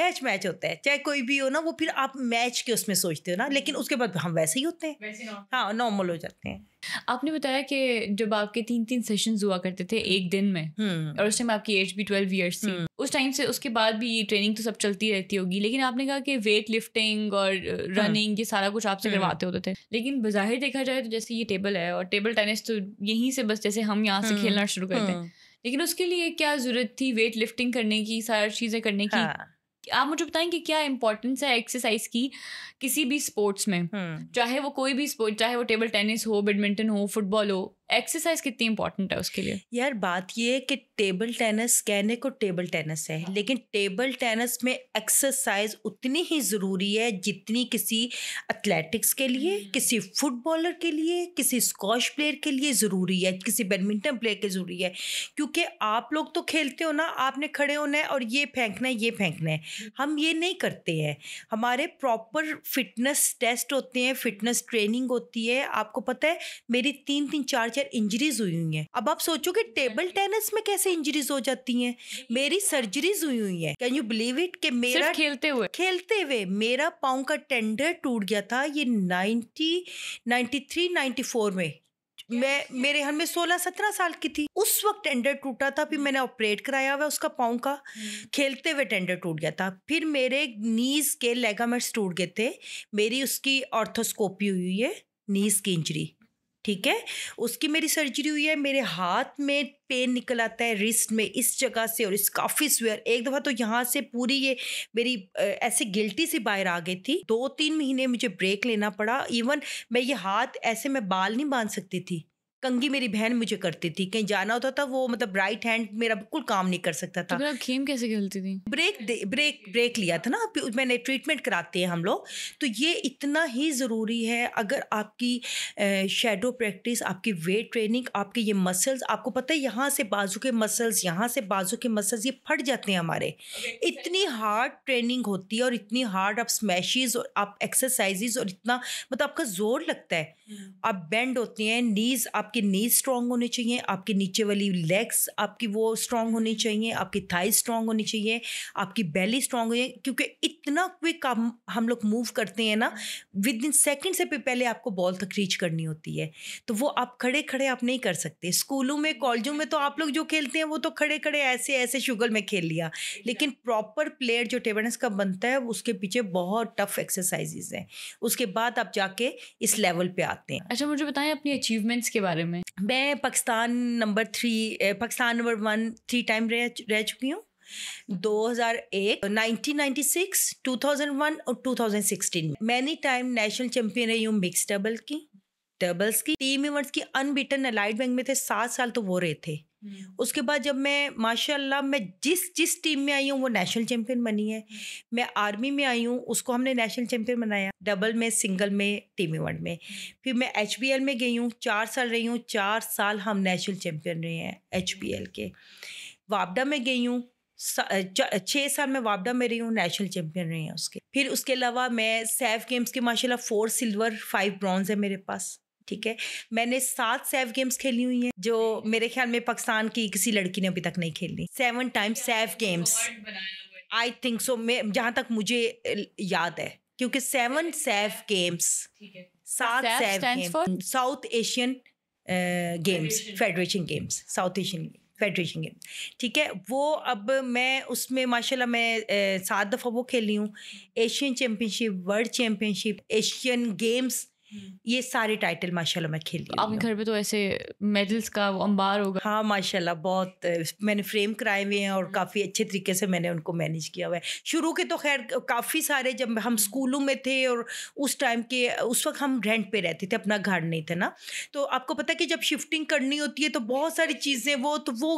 मैच मैच होता है चाहे कोई भी हो ना वो फिर आप मैच के उसमें सोचते हो ना लेकिन उसके बाद हम वैसे ही होते हैं हाँ नॉर्मल हो जाते हैं आपने बताया कि जब आपके तीन तीन सेशन हुआ करते थे एक दिन में हम्म। और उस टाइम आपकी एज भी ट्वेल्व ईयर्स थी हम्म। उस टाइम से उसके बाद भी ट्रेनिंग तो सब चलती रहती होगी लेकिन आपने कहा कि वेट लिफ्टिंग और रनिंग हम्म। ये सारा कुछ आपसे करवाते होते थे लेकिन बाहिर देखा जाए तो जैसे ये टेबल है और टेबल टेनिस तो यहीं से बस जैसे हम यहाँ से खेलना शुरू करते हैं लेकिन उसके लिए क्या जरूरत थी वेट लिफ्टिंग करने की सारी चीजें करने की हाँ। आप मुझे बताएं कि क्या इंपॉर्टेंस है एक्सरसाइज की किसी भी स्पोर्ट्स में हम्म। चाहे वो कोई भी स्पोर्ट चाहे वो टेबल टेनिस हो बैडमिंटन हो फुटबॉल हो एक्सरसाइज कितनी इंपॉर्टेंट है उसके लिए यार बात ये है कि टेबल टेनिस कहने को टेबल टेनिस है हाँ। लेकिन टेबल टेनिस में एक्सरसाइज उतनी ही ज़रूरी है जितनी किसी एथलेटिक्स हम्म। के लिए किसी फुटबॉलर के लिए किसी स्कॉश प्लेयर के लिए ज़रूरी है किसी बैडमिंटन प्लेयर के ज़रूरी है क्योंकि आप लोग तो खेलते हो ना आपने खड़े होना है और ये फेंकना है ये फेंकना है हम्म। हम ये नहीं करते हैं हमारे प्रॉपर फिटनेस टेस्ट होते हैं फिटनेस ट्रेनिंग होती है आपको पता है मेरी तीन तीन चार चार इंजरीज हुई हुई हैं अब आप सोचो कि टेबल टेनिस में कैसे इंजरीज हो जाती हैं मेरी सर्जरीज हुई हुई हैं कैन यू बिलीव इट कि मेरा खेलते हुए खेलते हुए मेरा पाँव का टेंडर टूट गया था ये ninety ninety three ninety four में मैं मेरे हर में सोलह सत्रह साल की थी उस वक्त टेंडर टूटा था फिर मैंने ऑपरेट कराया हुआ उसका पाँव का खेलते हुए टेंडर टूट गया था फिर मेरे नीज़ के लेगामेंट्स टूट गए थे मेरी उसकी ऑर्थोस्कोपी हुई है नीज़ की इंजरी ठीक है उसकी मेरी सर्जरी हुई है मेरे हाथ में पेन निकल आता है रिस्ट में इस जगह से और इस काफ़ी स्वेयर एक दफ़ा तो यहाँ से पूरी ये मेरी ऐसे गिल्टी सी बाहर आ गई थी दो तीन महीने मुझे ब्रेक लेना पड़ा इवन मैं ये हाथ ऐसे मैं बाल नहीं बांध सकती थी कंगी मेरी बहन मुझे करती थी कहीं जाना होता था वो मतलब राइट हैंड मेरा बिल्कुल काम नहीं कर सकता था तो कैसे खेलती थी ब्रेक ब्रेक ब्रेक लिया था ना मैंने ट्रीटमेंट कराते हैं हम लोग तो ये इतना ही ज़रूरी है अगर आपकी शेडो प्रैक्टिस आपकी वेट ट्रेनिंग आपके ये मसल्स आपको पता है यहाँ से बाजू के मसल्स यहाँ से बाजू के मसल्स ये फट जाते हैं हमारे इतनी हार्ड ट्रेनिंग होती है और इतनी हार्ड आप स्मैशेस और आप एक्सरसाइजेज और इतना मतलब आपका जोर लगता है hmm. आप बेंड होते हैं नीज आप आपके नीज स्ट्रांग होने चाहिए आपके नीचे वाली लेग्स आपकी वो स्ट्रांग होनी चाहिए आपकी थाई स्ट्रांग होनी चाहिए आपकी बेली स्ट्रांग हो क्योंकि इतना क्विक हम हम लोग मूव करते हैं ना विद इन सेकेंड से पहले आपको बॉल तक रीच करनी होती है तो वो आप खड़े खड़े आप नहीं कर सकते स्कूलों में कॉलेजों में तो आप लोग जो खेलते हैं वो तो खड़े खड़े ऐसे ऐसे शुगर में खेल लिया लेकिन प्रॉपर प्लेयर जो टेबनस का बनता है उसके पीछे बहुत टफ एक्सरसाइजेज हैं उसके बाद आप जाके इस लेवल पे आते हैं अच्छा मुझे बताएं अपनी अचीवमेंट्स के बारे बारे में मैं Pakistan number three Pakistan number one three time रह रह चुकी हूँ 2001, 1996, 2001 और 2016 मैनी टाइम नेशनल चैंपियन रही हूँ मिक्स डबल की डबल्स की टीम इवेंट्स की अनबीटन अलाइड बैंक में थे सात साल तो वो रहे थे हम्म। उसके बाद जब मैं माशाल्लाह मैं जिस जिस टीम में आई हूँ वो नेशनल चैम्पियन बनी है हम्म। मैं आर्मी में आई हूँ उसको हमने नेशनल चैम्पियन बनाया डबल में सिंगल में टीम इवेंट में हम्म। फिर मैं एच में गई हूँ चार साल रही हूँ चार साल हम नेशनल चैम्पियन रहे हैं एच के वापडा में गई हूँ छः साल मैं वापडा में रही हूँ नेशनल चैम्पियन रही हैं उसके फिर उसके अलावा मैं सैफ गेम्स के माशाल्लाह फोर सिल्वर फाइव ब्रॉन्ज है मेरे पास ठीक है मैंने सात सैफ गेम्स खेली हुई हैं जो मेरे ख्याल में पाकिस्तान की किसी लड़की ने अभी तक नहीं खेली seven times SAF games I think so मैं जहाँ तक मुझे याद है क्योंकि सेवन सैफ गेम्स सात SAF South Asian games federation games South Asian federation game ठीक है वो अब मैं उसमें माशाल्लाह मैं सात दफ़ा वो खेली हूँ Asian championship world championship Asian games ये सारे टाइटल माशाल्लाह मैं खेली आप आपके घर पे तो ऐसे मेडल्स का अंबार होगा हाँ माशाल्लाह बहुत मैंने फ्रेम कराए हुए हैं और हाँ। काफ़ी अच्छे तरीके से मैंने उनको मैनेज किया हुआ है शुरू के तो खैर काफ़ी सारे जब हम स्कूलों में थे और उस टाइम के उस वक्त हम रेंट पे रहते थे अपना घर नहीं था ना तो आपको पता कि जब शिफ्टिंग करनी होती है तो बहुत सारी चीज़ें वो तो वो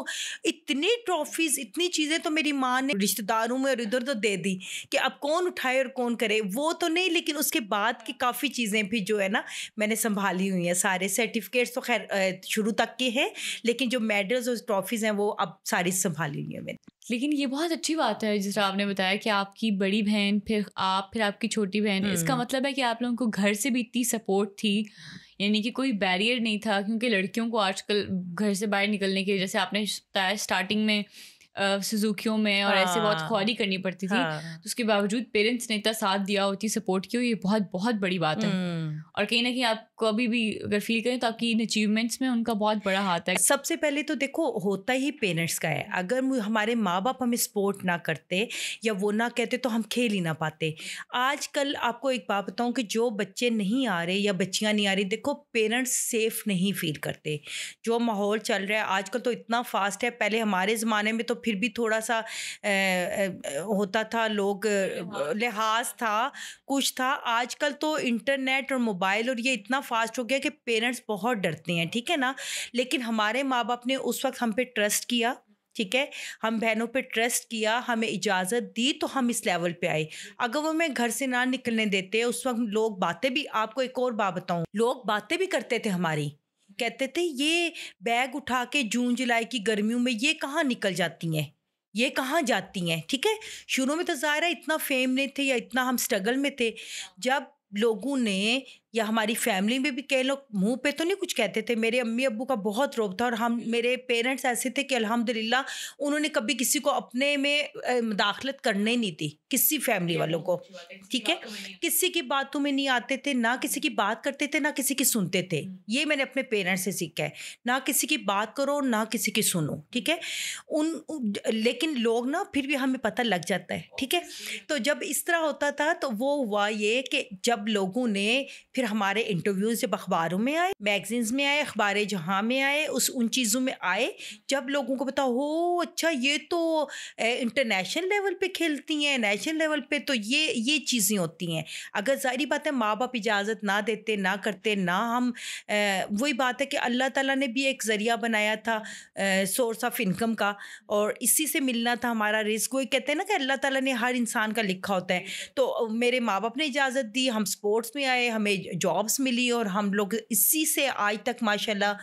इतनी ट्रॉफीज़ इतनी चीज़ें तो मेरी माँ ने रिश्तेदारों में और इधर उधर दे दी कि अब कौन उठाए और कौन करे वो तो नहीं लेकिन उसके बाद की काफ़ी चीज़ें भी जो है है ना मैंने संभाली हुई है सारे सर्टिफिकेट्स तो खैर शुरू तक के हैं लेकिन जो मेडल्स और ट्रॉफीज़ हैं वो अब सारी संभाली हुई है मैंने लेकिन ये बहुत अच्छी बात है जिस आपने बताया कि आपकी बड़ी बहन फिर आप फिर आपकी छोटी बहन इसका हम्म। मतलब है कि आप लोगों को घर से भी इतनी सपोर्ट थी यानी कि कोई बैरियर नहीं था क्योंकि लड़कियों को आजकल घर से बाहर निकलने के जैसे आपने बताया स्टार्टिंग में सुजुकियों में और ऐसे बहुत ख्वाली हाँ। करनी पड़ती थी हाँ। तो उसके बावजूद पेरेंट्स ने इतना साथ दिया होती सपोर्ट की ये बहुत बहुत बड़ी बात है हम्म। और कहीं ना कहीं आप कभी भी अगर फील करें तो आपकी इन अचीवमेंट्स में उनका बहुत बड़ा हाथ है सबसे पहले तो देखो होता ही पेरेंट्स का है अगर हमारे माँ बाप हमें सपोर्ट ना करते या वो ना कहते तो हम खेल ही ना पाते आजकल आपको एक बात बताऊँ कि जो बच्चे नहीं आ रहे या बच्चियाँ नहीं आ रही देखो पेरेंट्स सेफ नहीं फील करते जो माहौल चल रहा है आजकल तो इतना फास्ट है पहले हमारे ज़माने में तो फिर भी थोड़ा सा होता था लोग लिहाज था कुछ था आजकल तो इंटरनेट और मोबाइल और ये इतना फास्ट हो गया कि पेरेंट्स बहुत डरते हैं ठीक है ना लेकिन हमारे माँ बाप ने उस वक्त हम पे ट्रस्ट किया ठीक है हम बहनों पे ट्रस्ट किया हमें इजाज़त दी तो हम इस लेवल पे आए अगर वो मैं घर से ना निकलने देते उस वक्त लोग बातें भी आपको एक और बात बताऊँ लोग बातें भी करते थे हमारी कहते थे ये बैग उठा के जून जुलाई की गर्मियों में ये कहाँ निकल जाती हैं ये कहाँ जाती हैं ठीक है शुरू में तो ज़ाहिर है इतना फेम नहीं थे या इतना हम स्ट्रगल में थे हाँ। जब लोगों ने या हमारी फैमिली में भी कई लोग मुंह पे तो नहीं कुछ कहते थे मेरे अम्मी अब्बू का बहुत रोब था और हम मेरे पेरेंट्स ऐसे थे कि अलहमदिल्ला उन्होंने कभी किसी को अपने में दाखलत करने नहीं दी किसी फैमिली तो वालों को ठीक है किसी की बातों में नहीं आते थे ना किसी की बात करते थे ना किसी की सुनते थे हम्म। ये मैंने अपने पेरेंट्स से सीखा है ना किसी की बात करो ना किसी की सुनो ठीक है उन लेकिन लोग ना फिर भी हमें पता लग जाता है ठीक है तो जब इस तरह होता था तो वो हुआ ये कि जब लोगों ने फिर हमारे इंटरव्यूज़ जब अखबारों में आए मैगजीन्स में आए अखबार जहाँ में आए उस उन चीज़ों में आए जब लोगों को पता हो अच्छा ये तो इंटरनेशनल लेवल पे खेलती हैं नेशनल लेवल पे तो ये ये चीज़ें होती हैं अगर जारी बात है माँ बाप इजाज़त ना देते ना करते ना हम वही बात है कि अल्लाह ताला ने भी एक ज़रिया बनाया था सोर्स ऑफ इनकम का और इसी से मिलना था हमारा रिस्क वही कहते हैं ना कि अल्लाह ताला ने हर इंसान का लिखा होता है तो मेरे माँ बाप ने इजाज़त दी हम स्पोर्ट्स में आए हमें जॉब्स मिली और हम लोग इसी से आज तक माशाल्लाह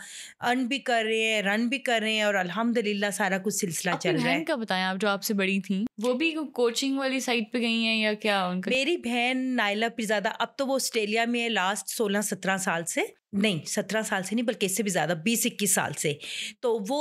अर्न भी कर रहे हैं रन भी कर रहे हैं और अल्हम्दुलिल्लाह सारा कुछ सिलसिला चल रहा है क्या बताया आप जो आपसे बड़ी थी वो भी कोचिंग वाली साइड पे गई हैं या क्या उनका मेरी बहन नायला पिजादा अब तो वो ऑस्ट्रेलिया में है लास्ट सोलह सत्रह साल से नहीं सत्रह साल से नहीं बल्कि इससे भी ज़्यादा बीस इक्कीस साल से तो वो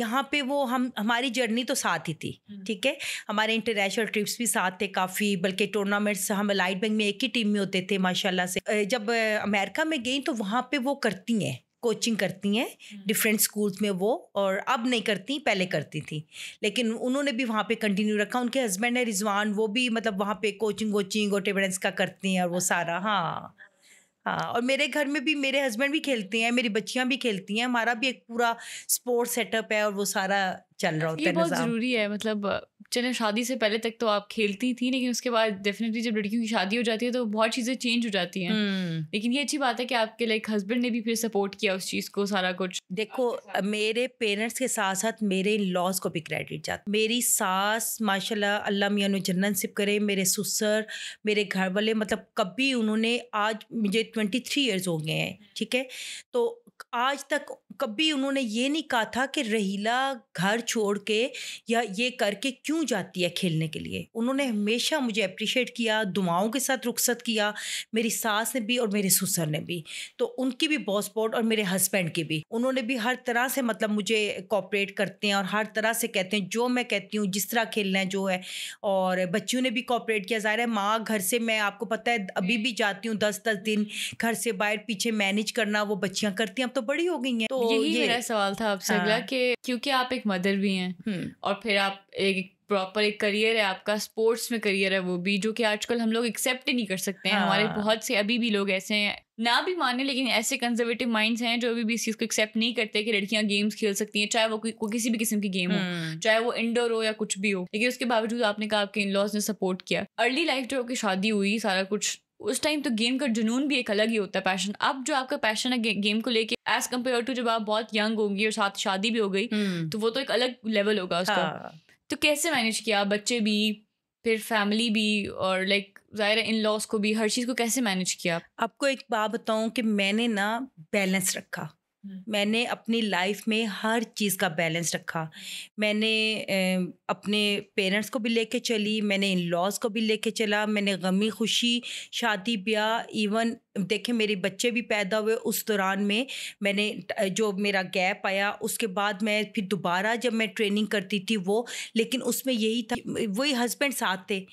यहाँ पे वो हम हमारी जर्नी तो साथ ही थी हम्म। ठीक है हमारे इंटरनेशनल ट्रिप्स भी साथ थे काफ़ी बल्कि टूर्नामेंट्स हम लाइट बैंक में एक ही टीम में होते थे माशाल्लाह से जब अमेरिका में गई तो वहाँ पे वो करती हैं कोचिंग करती हैं हम्म। डिफरेंट स्कूल्स में वो और अब नहीं करती पहले करती थी लेकिन उन्होंने भी वहाँ पे कंटिन्यू रखा उनके हस्बैंड है रिजवान वो भी मतलब वहाँ पे कोचिंग वोचिंग और टेबरेंस का करती हैं और वो सारा हाँ हाँ और मेरे घर में भी मेरे हस्बैंड भी खेलते हैं मेरी बच्चियां भी खेलती हैं हमारा भी एक पूरा स्पोर्ट्स सेटअप है और वो सारा चल रहा अच्छा, होता है बहुत जरूरी है मतलब चले शादी से पहले तक तो आप खेलती थी लेकिन उसके बाद डेफिनेटली जब लड़कियों की शादी हो जाती है तो बहुत चीज़ें चेंज हो जाती हैं हम्म। लेकिन ये अच्छी बात है कि आपके लाइक हस्बैंड ने भी फिर सपोर्ट किया उस चीज़ को सारा कुछ देखो मेरे पेरेंट्स के साथ साथ मेरे लॉज को भी क्रेडिट जाता मेरी सास माशाल्लाह अल्लाह मियाँ जन्नत सिप करे मेरे सुसर मेरे घर वाले मतलब कभी उन्होंने आज मुझे ट्वेंटी थ्री ईयर्स हो गए हैं ठीक है तो आज तक कभी उन्होंने ये नहीं कहा था कि रहीला घर छोड़ के या ये करके क्यों जाती है खेलने के लिए उन्होंने हमेशा मुझे अप्रिशिएट किया दुआओं के साथ रुखसत किया मेरी सास ने भी और मेरे ससुर ने भी तो उनकी भी बॉस सपोर्ट और मेरे हस्बैंड की भी उन्होंने भी हर तरह से मतलब मुझे कॉपरेट करते हैं और हर तरह से कहते हैं जो मैं कहती हूँ जिस तरह खेलना है जो है और बच्चियों ने भी कॉपरेट किया ज़ाहिर है माँ घर से मैं आपको पता है अभी भी जाती हूँ दस दस दिन घर से बाहर पीछे मैनेज करना वो बच्चियाँ करती हैं अब तो बड़ी हो गई हैं तो तो यही मेरा सवाल था आपसे अगला हाँ। कि क्योंकि आप एक मदर भी हैं हम्म। और फिर आप एक प्रॉपर एक करियर है आपका स्पोर्ट्स में करियर है वो भी जो कि आजकल हम लोग एक्सेप्ट ही नहीं कर सकते हैं हाँ। हमारे बहुत से अभी भी लोग ऐसे हैं ना भी माने लेकिन ऐसे कंजर्वेटिव माइंड्स हैं जो अभी भी इस चीज़ को एक्सेप्ट नहीं करते कि लड़कियां गेम्स खेल सकती हैं चाहे वो कोई को किसी भी किस्म की गेम हो हम्म। चाहे वो इंडोर हो या कुछ भी हो लेकिन उसके बावजूद आपने कहा आपके इन लॉज ने सपोर्ट किया अर्ली लाइफ जो की शादी हुई सारा कुछ उस टाइम तो गेम का जुनून भी एक अलग ही होता है पैशन अब जो आपका पैशन है गे, गेम को लेके एज कम्पेयर टू जब आप बहुत यंग होंगी और साथ शादी भी हो गई हम्म। तो वो तो एक अलग लेवल होगा उसका हाँ. तो कैसे मैनेज किया बच्चे भी फिर फैमिली भी और लाइक ज़ाहिर इन लॉस को भी हर चीज़ को कैसे मैनेज किया आपको एक बात बताऊँ कि मैंने ना बैलेंस रखा हम्म। मैंने अपनी लाइफ में हर चीज़ का बैलेंस रखा मैंने अपने पेरेंट्स को भी लेके चली मैंने इन लॉज को भी लेके चला मैंने गमी खुशी शादी ब्याह इवन देखें मेरे बच्चे भी पैदा हुए उस दौरान में मैंने जो मेरा गैप आया उसके बाद मैं फिर दोबारा जब मैं ट्रेनिंग करती थी वो लेकिन उसमें यही था वही हस्बैंड साथ थे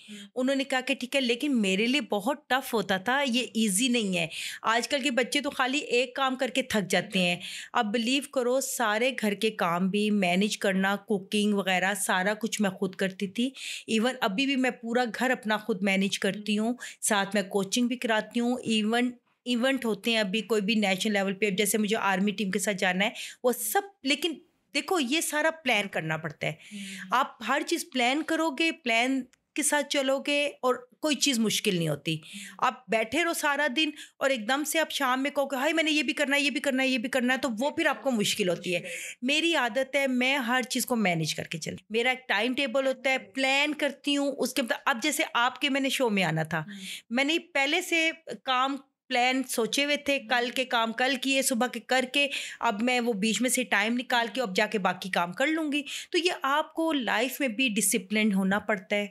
उन्होंने कहा कि ठीक है लेकिन मेरे लिए बहुत टफ होता था ये इजी नहीं है आजकल के बच्चे तो खाली एक काम करके थक जाते हैं अब बिलीव करो सारे घर के काम भी मैनेज करना कुकिंग वगैरह सारा कुछ मैं खुद करती थी इवन अभी भी मैं पूरा घर अपना खुद मैनेज करती हूँ साथ में कोचिंग भी कराती हूँ इवन इवेंट होते हैं अभी कोई भी नेशनल लेवल पे जैसे मुझे आर्मी टीम के साथ जाना है वो सब लेकिन देखो ये सारा प्लान करना पड़ता है हम्म। आप हर चीज़ प्लान करोगे प्लान के साथ चलोगे और कोई चीज़ मुश्किल नहीं होती हम्म। आप बैठे रहो सारा दिन और एकदम से आप शाम में कहोगे हाई मैंने ये भी करना है ये भी करना है ये भी करना है तो वो फिर आपको मुश्किल होती है मेरी आदत है मैं हर चीज़ को मैनेज करके चल मेरा एक टाइम टेबल होता है प्लान करती हूँ उसके मतलब अब जैसे आपके मैंने शो में आना था हम्म। मैंने पहले से काम प्लान सोचे हुए थे कल के काम कल किए सुबह के करके अब मैं वो बीच में से टाइम निकाल के अब जाके बाकी काम कर लूँगी तो ये आपको लाइफ में भी डिसिप्लिन होना पड़ता है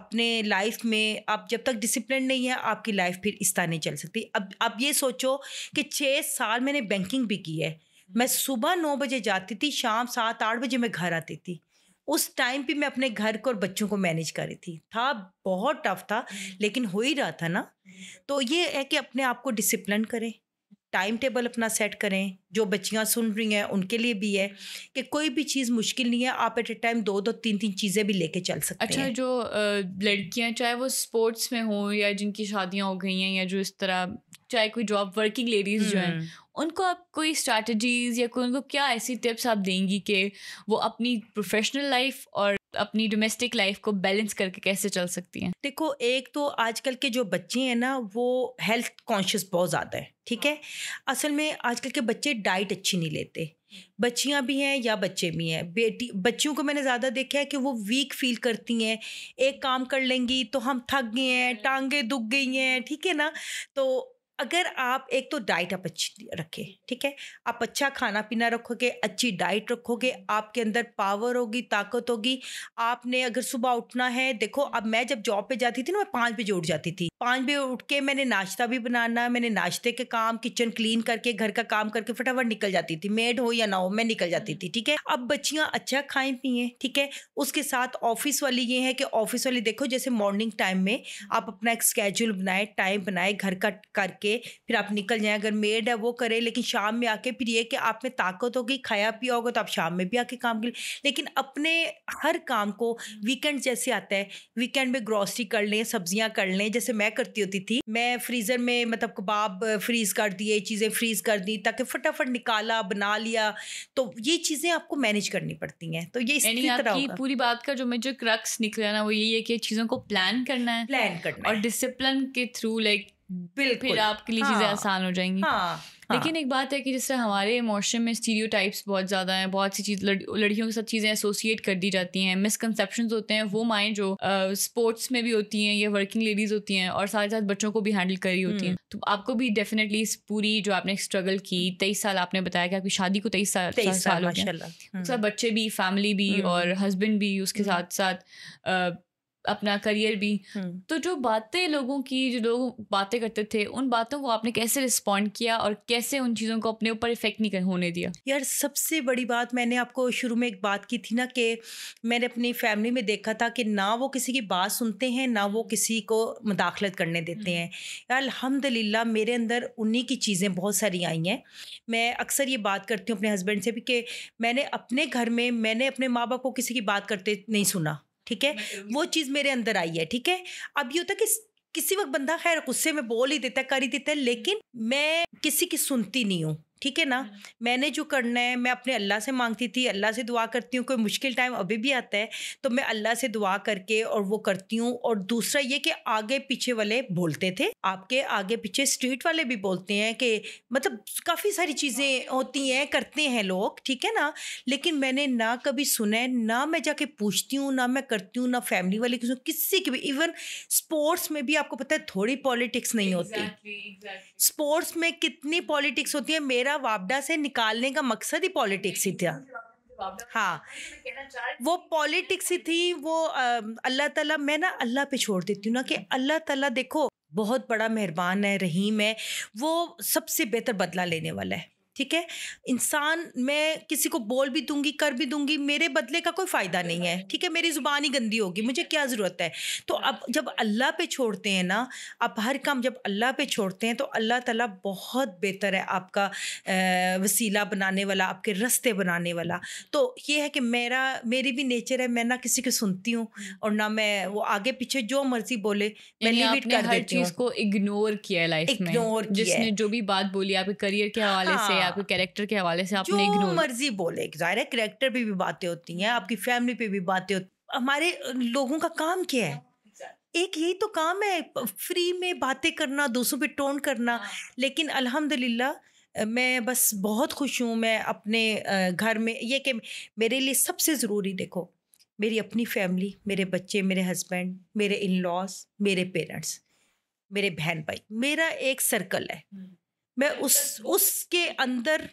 अपने लाइफ में आप जब तक डिसिप्लिन नहीं है आपकी लाइफ फिर इस तरह नहीं चल सकती अब अब ये सोचो कि छः साल मैंने बैंकिंग भी की है मैं सुबह नौ बजे जाती थी शाम सात आठ बजे मैं घर आती थी उस टाइम पे मैं अपने घर को और बच्चों को मैनेज कर रही थी था बहुत टफ था हम्म। लेकिन हो ही रहा था ना हम्म। तो ये है कि अपने आप को डिसिप्लिन करें टाइम टेबल अपना सेट करें जो बच्चियाँ सुन रही हैं उनके लिए भी है कि कोई भी चीज़ मुश्किल नहीं है आप एट ए टाइम दो दो तीन तीन चीज़ें भी लेके चल सकते अच्छा, हैं अच्छा जो लड़कियाँ चाहे वो स्पोर्ट्स में हों या जिनकी शादियाँ हो गई हैं या जो इस तरह चाहे कोई जॉब वर्किंग लेडीज जो हैं हम्म। उनको आप कोई स्ट्रैटेजीज़ या कोई उनको क्या ऐसी टिप्स आप देंगी कि वो अपनी प्रोफेशनल लाइफ और अपनी डोमेस्टिक लाइफ को बैलेंस करके कैसे चल सकती हैं देखो एक तो आजकल के जो बच्चे हैं ना वो हेल्थ कॉन्शियस बहुत ज़्यादा है ठीक है असल में आजकल के बच्चे डाइट अच्छी नहीं लेते बच्चियाँ भी हैं या बच्चे भी हैं बेटी बच्चियों को मैंने ज़्यादा देखा है कि वो वीक फील करती हैं एक काम कर लेंगी तो हम थक गए हैं हम्म। टांगे दुख गई हैं ठीक है ना तो अगर आप एक तो डाइट आप अच्छी रखें ठीक है आप अच्छा खाना पीना रखोगे अच्छी डाइट रखोगे आपके अंदर पावर होगी ताकत होगी आपने अगर सुबह उठना है देखो अब मैं जब जॉब पे जाती थी ना मैं पाँच बजे उठ जाती थी पाँच बजे उठ के मैंने नाश्ता भी बनाना मैंने नाश्ते के काम किचन क्लीन करके घर का काम करके फटाफट निकल जाती थी मेड हो या ना हो मैं निकल जाती हम्म। थी ठीक है अब बच्चियाँ अच्छा खाएं पिए ठीक है उसके साथ ऑफिस वाली ये है कि ऑफिस वाली देखो जैसे मॉर्निंग टाइम में हम्म। आप अपना एक स्केड्यूल बनाए टाइम बनाए घर का करके करके फिर आप निकल जाएं अगर मेड है वो करे लेकिन शाम में आके फिर ये कि आप में ताकत होगी खाया पिया होगा तो आप शाम में भी आके काम कर लेकिन अपने हर काम को वीकेंड जैसे आता है वीकेंड में ग्रॉसरी कर लें सब्जियां कर लें जैसे मैं करती होती थी मैं फ्रीज़र में मतलब कबाब फ्रीज़ कर दिए चीज़ें फ्रीज़ कर दी ताकि फटाफट निकाला बना लिया तो ये चीज़ें आपको मैनेज करनी पड़ती हैं तो ये इसी तरह होगा पूरी बात का जो मुझे क्रक्स निकला ना वो यही है कि चीज़ों को प्लान करना है प्लान करना और डिसिप्लिन के थ्रू लाइक बिल्कुल फिर आपके लिए हाँ, चीज़ें आसान हो जाएंगी हाँ, हाँ। लेकिन हाँ. एक बात है कि जिससे हमारे इमोशन में स्टीरियो बहुत ज़्यादा हैं बहुत सी चीज़ लड़, लड़कियों के साथ चीज़ें एसोसिएट कर दी जाती हैं मिसकनसेप्शन होते हैं वो माइंड जो स्पोर्ट्स में भी होती हैं या वर्किंग लेडीज़ होती हैं और साथ साथ बच्चों को भी हैंडल कर रही होती हम्म। हैं तो आपको भी डेफिनेटली इस पूरी जो आपने स्ट्रगल की तेईस साल आपने बताया कि आपकी शादी को तेईस साल तेईस साल, हो गया हम्म। बच्चे भी फैमिली भी हम्म। और हस्बैंड भी उसके साथ साथ अपना करियर भी हम्म। तो जो बातें लोगों की जो लोग बातें करते थे उन बातों को आपने कैसे रिस्पॉन्ड किया और कैसे उन चीज़ों को अपने ऊपर इफेक्ट नहीं होने दिया यार सबसे बड़ी बात मैंने आपको शुरू में एक बात की थी ना कि मैंने अपनी फैमिली में देखा था कि ना वो किसी की बात सुनते हैं ना वो किसी को मुदाखलत करने देते हम्म। हैं यार अलहमदिल्ला मेरे अंदर उन्हीं की चीज़ें बहुत सारी आई हैं मैं अक्सर ये बात करती हूँ अपने हस्बैंड से भी कि मैंने अपने घर में मैंने अपने माँ बाप को किसी की बात करते नहीं सुना ठीक है वो चीज़ मेरे अंदर आई है ठीक है अब ये होता है कि किसी वक्त बंदा खैर गुस्से में बोल ही देता है कर ही देता है लेकिन मैं किसी की सुनती नहीं हूँ ठीक है ना मैंने जो करना है मैं अपने अल्लाह से मांगती थी अल्लाह से दुआ करती हूँ कोई मुश्किल टाइम अभी भी आता है तो मैं अल्लाह से दुआ करके और वो करती हूँ और दूसरा ये कि आगे पीछे वाले बोलते थे आपके आगे पीछे स्ट्रीट वाले भी बोलते हैं कि मतलब काफ़ी सारी चीज़ें होती हैं करते हैं लोग ठीक है ना लेकिन मैंने ना कभी सुना है ना मैं जाके पूछती हूँ ना मैं करती हूँ ना फैमिली वाले किसी किसी की भी इवन स्पोर्ट्स में भी आपको पता है थोड़ी पॉलिटिक्स नहीं होती स्पोर्ट्स में कितनी पॉलिटिक्स होती है मेरा मेरा वापडा से निकालने का मकसद ही पॉलिटिक्स ही था हाँ वो पॉलिटिक्स ही थी वो अल्लाह ताला मैं ना अल्लाह पे छोड़ देती हूँ ना कि अल्लाह ताला देखो बहुत बड़ा मेहरबान है रहीम है वो सबसे बेहतर बदला लेने वाला है ठीक है इंसान मैं किसी को बोल भी दूंगी कर भी दूंगी मेरे बदले का कोई फ़ायदा नहीं है ठीक है मेरी ज़ुबान ही गंदी होगी मुझे क्या ज़रूरत है तो अब जब अल्लाह पे छोड़ते हैं ना आप हर काम जब अल्लाह पे छोड़ते हैं तो अल्लाह ताला बहुत बेहतर है आपका वसीला बनाने वाला आपके रस्ते बनाने वाला तो ये है कि मेरा मेरी भी नेचर है मैं ना किसी को सुनती हूँ हम्म। और ना मैं वो आगे पीछे जो मर्जी बोले मैं लिमिट कर देती हूँ इग्नोर किया लाइफ इग्नोर जिसने जो भी बात बोली आपके करियर के हवाले से हाँ। आपके कैरेक्टर हाँ। के हवाले से आपने जो मर्जी बोले जाहिर है कैरेक्टर पे भी बातें होती हैं आपकी फैमिली पे भी बातें होती हमारे लोगों का काम क्या है एक यही तो काम है फ्री में बातें करना दोस्तों पे टोन करना हाँ। लेकिन अल्हम्दुलिल्लाह मैं बस बहुत खुश हूँ मैं अपने घर में ये कि मेरे लिए सबसे ज़रूरी देखो मेरी अपनी फैमिली मेरे बच्चे मेरे हस्बैंड मेरे इन लॉज मेरे पेरेंट्स मेरे बहन भाई मेरा एक सर्कल है हम्म। मैं उस उसके अंदर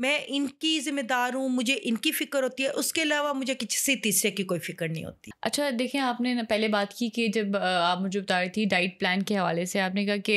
मैं इनकी जिम्मेदार हूँ मुझे इनकी फ़िक्र होती है उसके अलावा मुझे किसी तीसरे की कोई फ़िक्र नहीं होती अच्छा देखें आपने पहले बात की कि जब आप मुझे बता रही थी डाइट प्लान के हवाले से आपने कहा कि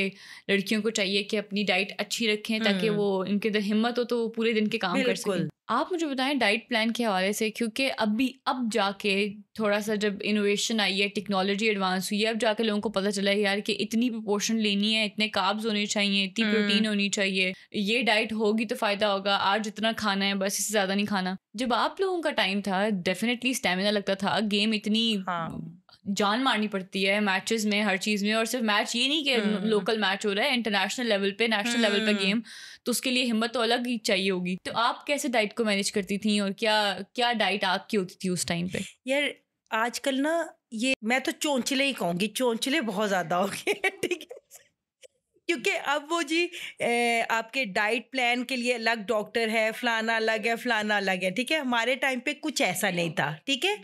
लड़कियों को चाहिए कि अपनी डाइट अच्छी रखें ताकि हम्म। वो इनके अंदर हिम्मत हो तो वो पूरे दिन के काम कर सकें आप मुझे बताएं डाइट प्लान के हवाले से क्योंकि अब भी अब जाके थोड़ा सा जब इनोवेशन आई है टेक्नोलॉजी एडवांस हुई है अब जाके लोगों को पता चला है यार कि इतनी प्रोपोर्शन लेनी है इतने काब्स होने चाहिए इतनी प्रोटीन हम्म। होनी चाहिए ये डाइट होगी तो फ़ायदा होगा आज जितना खाना है बस इससे ज़्यादा नहीं खाना जब आप लोगों का टाइम था डेफिनेटली स्टेमिना लगता था गेम इतनी हाँ. जान मारनी पड़ती है मैचेस में हर चीज़ में और सिर्फ मैच ये नहीं कि लोकल हम्म, मैच हम्म। हो रहा है इंटरनेशनल लेवल पे नेशनल लेवल पे गेम हम्म। तो उसके लिए हिम्मत तो अलग ही चाहिए होगी तो आप कैसे डाइट को मैनेज करती थी और क्या क्या डाइट आपकी होती थी उस टाइम पे यार आजकल ना ये मैं तो चौंचले ही कहूँगी चौंचले बहुत ज़्यादा हो गए ठीक है क्योंकि अब वो जी ए, आपके डाइट प्लान के लिए अलग डॉक्टर है फलाना अलग है फलाना अलग है ठीक है हमारे टाइम पे कुछ ऐसा नहीं था ठीक है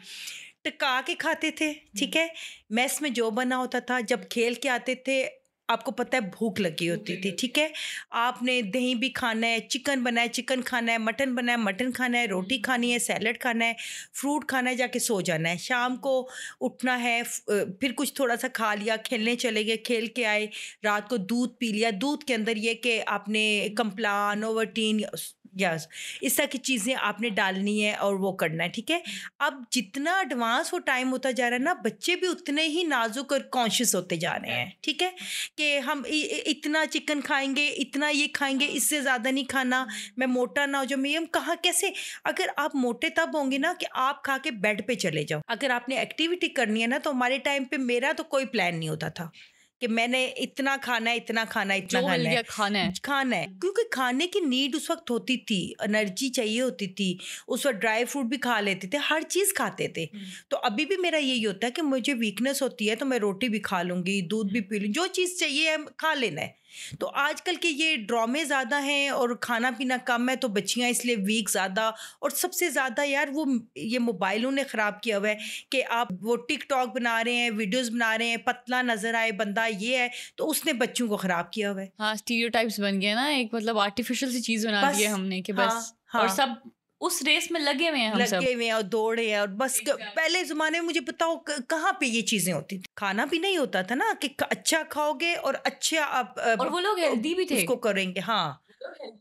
टका के खाते थे ठीक हम्म। है मैस में जो बना होता था जब खेल के आते थे आपको पता है भूख लगी होती थी ठीक है आपने दही भी खाना है चिकन बनाया चिकन खाना है मटन बनाया मटन खाना है रोटी हम्म। खानी है सैलड खाना है फ्रूट खाना है जाके सो जाना है शाम को उठना है फिर कुछ थोड़ा सा खा लिया खेलने चले गए खेल के आए रात को दूध पी लिया दूध के अंदर ये कि आपने हम्म। कम्प्लान ओवरटीन यस इस तरह की चीज़ें आपने डालनी है और वो करना है ठीक है हम्म। अब जितना एडवांस वो टाइम होता जा रहा है ना बच्चे भी उतने ही नाजुक और कॉन्शियस होते जा रहे हैं ठीक है कि हम इतना चिकन खाएंगे इतना ये खाएंगे इससे ज़्यादा नहीं खाना मैं मोटा ना हो जाऊँ मैं हम कहाँ कैसे अगर आप मोटे तब होंगे ना कि आप खा के बेड पर चले जाओ अगर आपने एक्टिविटी करनी है ना तो हमारे टाइम पर मेरा तो कोई प्लान नहीं होता था कि मैंने इतना खाना है इतना खाना है इतना खाना है खाना है खाना है क्योंकि खाने की नीड उस वक्त होती थी एनर्जी चाहिए होती थी उस वक्त ड्राई फ्रूट भी खा लेते थे हर चीज़ खाते थे हम्म। तो अभी भी मेरा यही होता है कि मुझे वीकनेस होती है तो मैं रोटी भी खा लूंगी दूध भी हम्म। पी लूँगी जो चीज़ चाहिए खा लेना है तो आजकल के ये ड्रामे ज़्यादा हैं और खाना पीना कम है तो बच्चियाँ इसलिए वीक ज़्यादा और सबसे ज़्यादा यार वो ये मोबाइलों ने ख़राब किया हुआ है कि आप वो टिकटॉक बना रहे हैं वीडियोस बना रहे हैं पतला नज़र आए बंदा ये है तो उसने बच्चों को ख़राब किया हुआ है हाँ स्टीरियोटाइप्स बन गया ना एक मतलब आर्टिफिशियल सी चीज़ बना दी है हमने कि हाँ, बस हाँ, हाँ, और सब उस रेस में लगे हुए हैं हम लगे हुए हैं और दौड़े हैं और बस पहले जमाने में मुझे बताओ कहाँ पे ये चीजें होती थी खाना भी नहीं होता था ना कि अच्छा खाओगे और अच्छा आप और वो लोग हेल्दी भी थे उसको करेंगे हाँ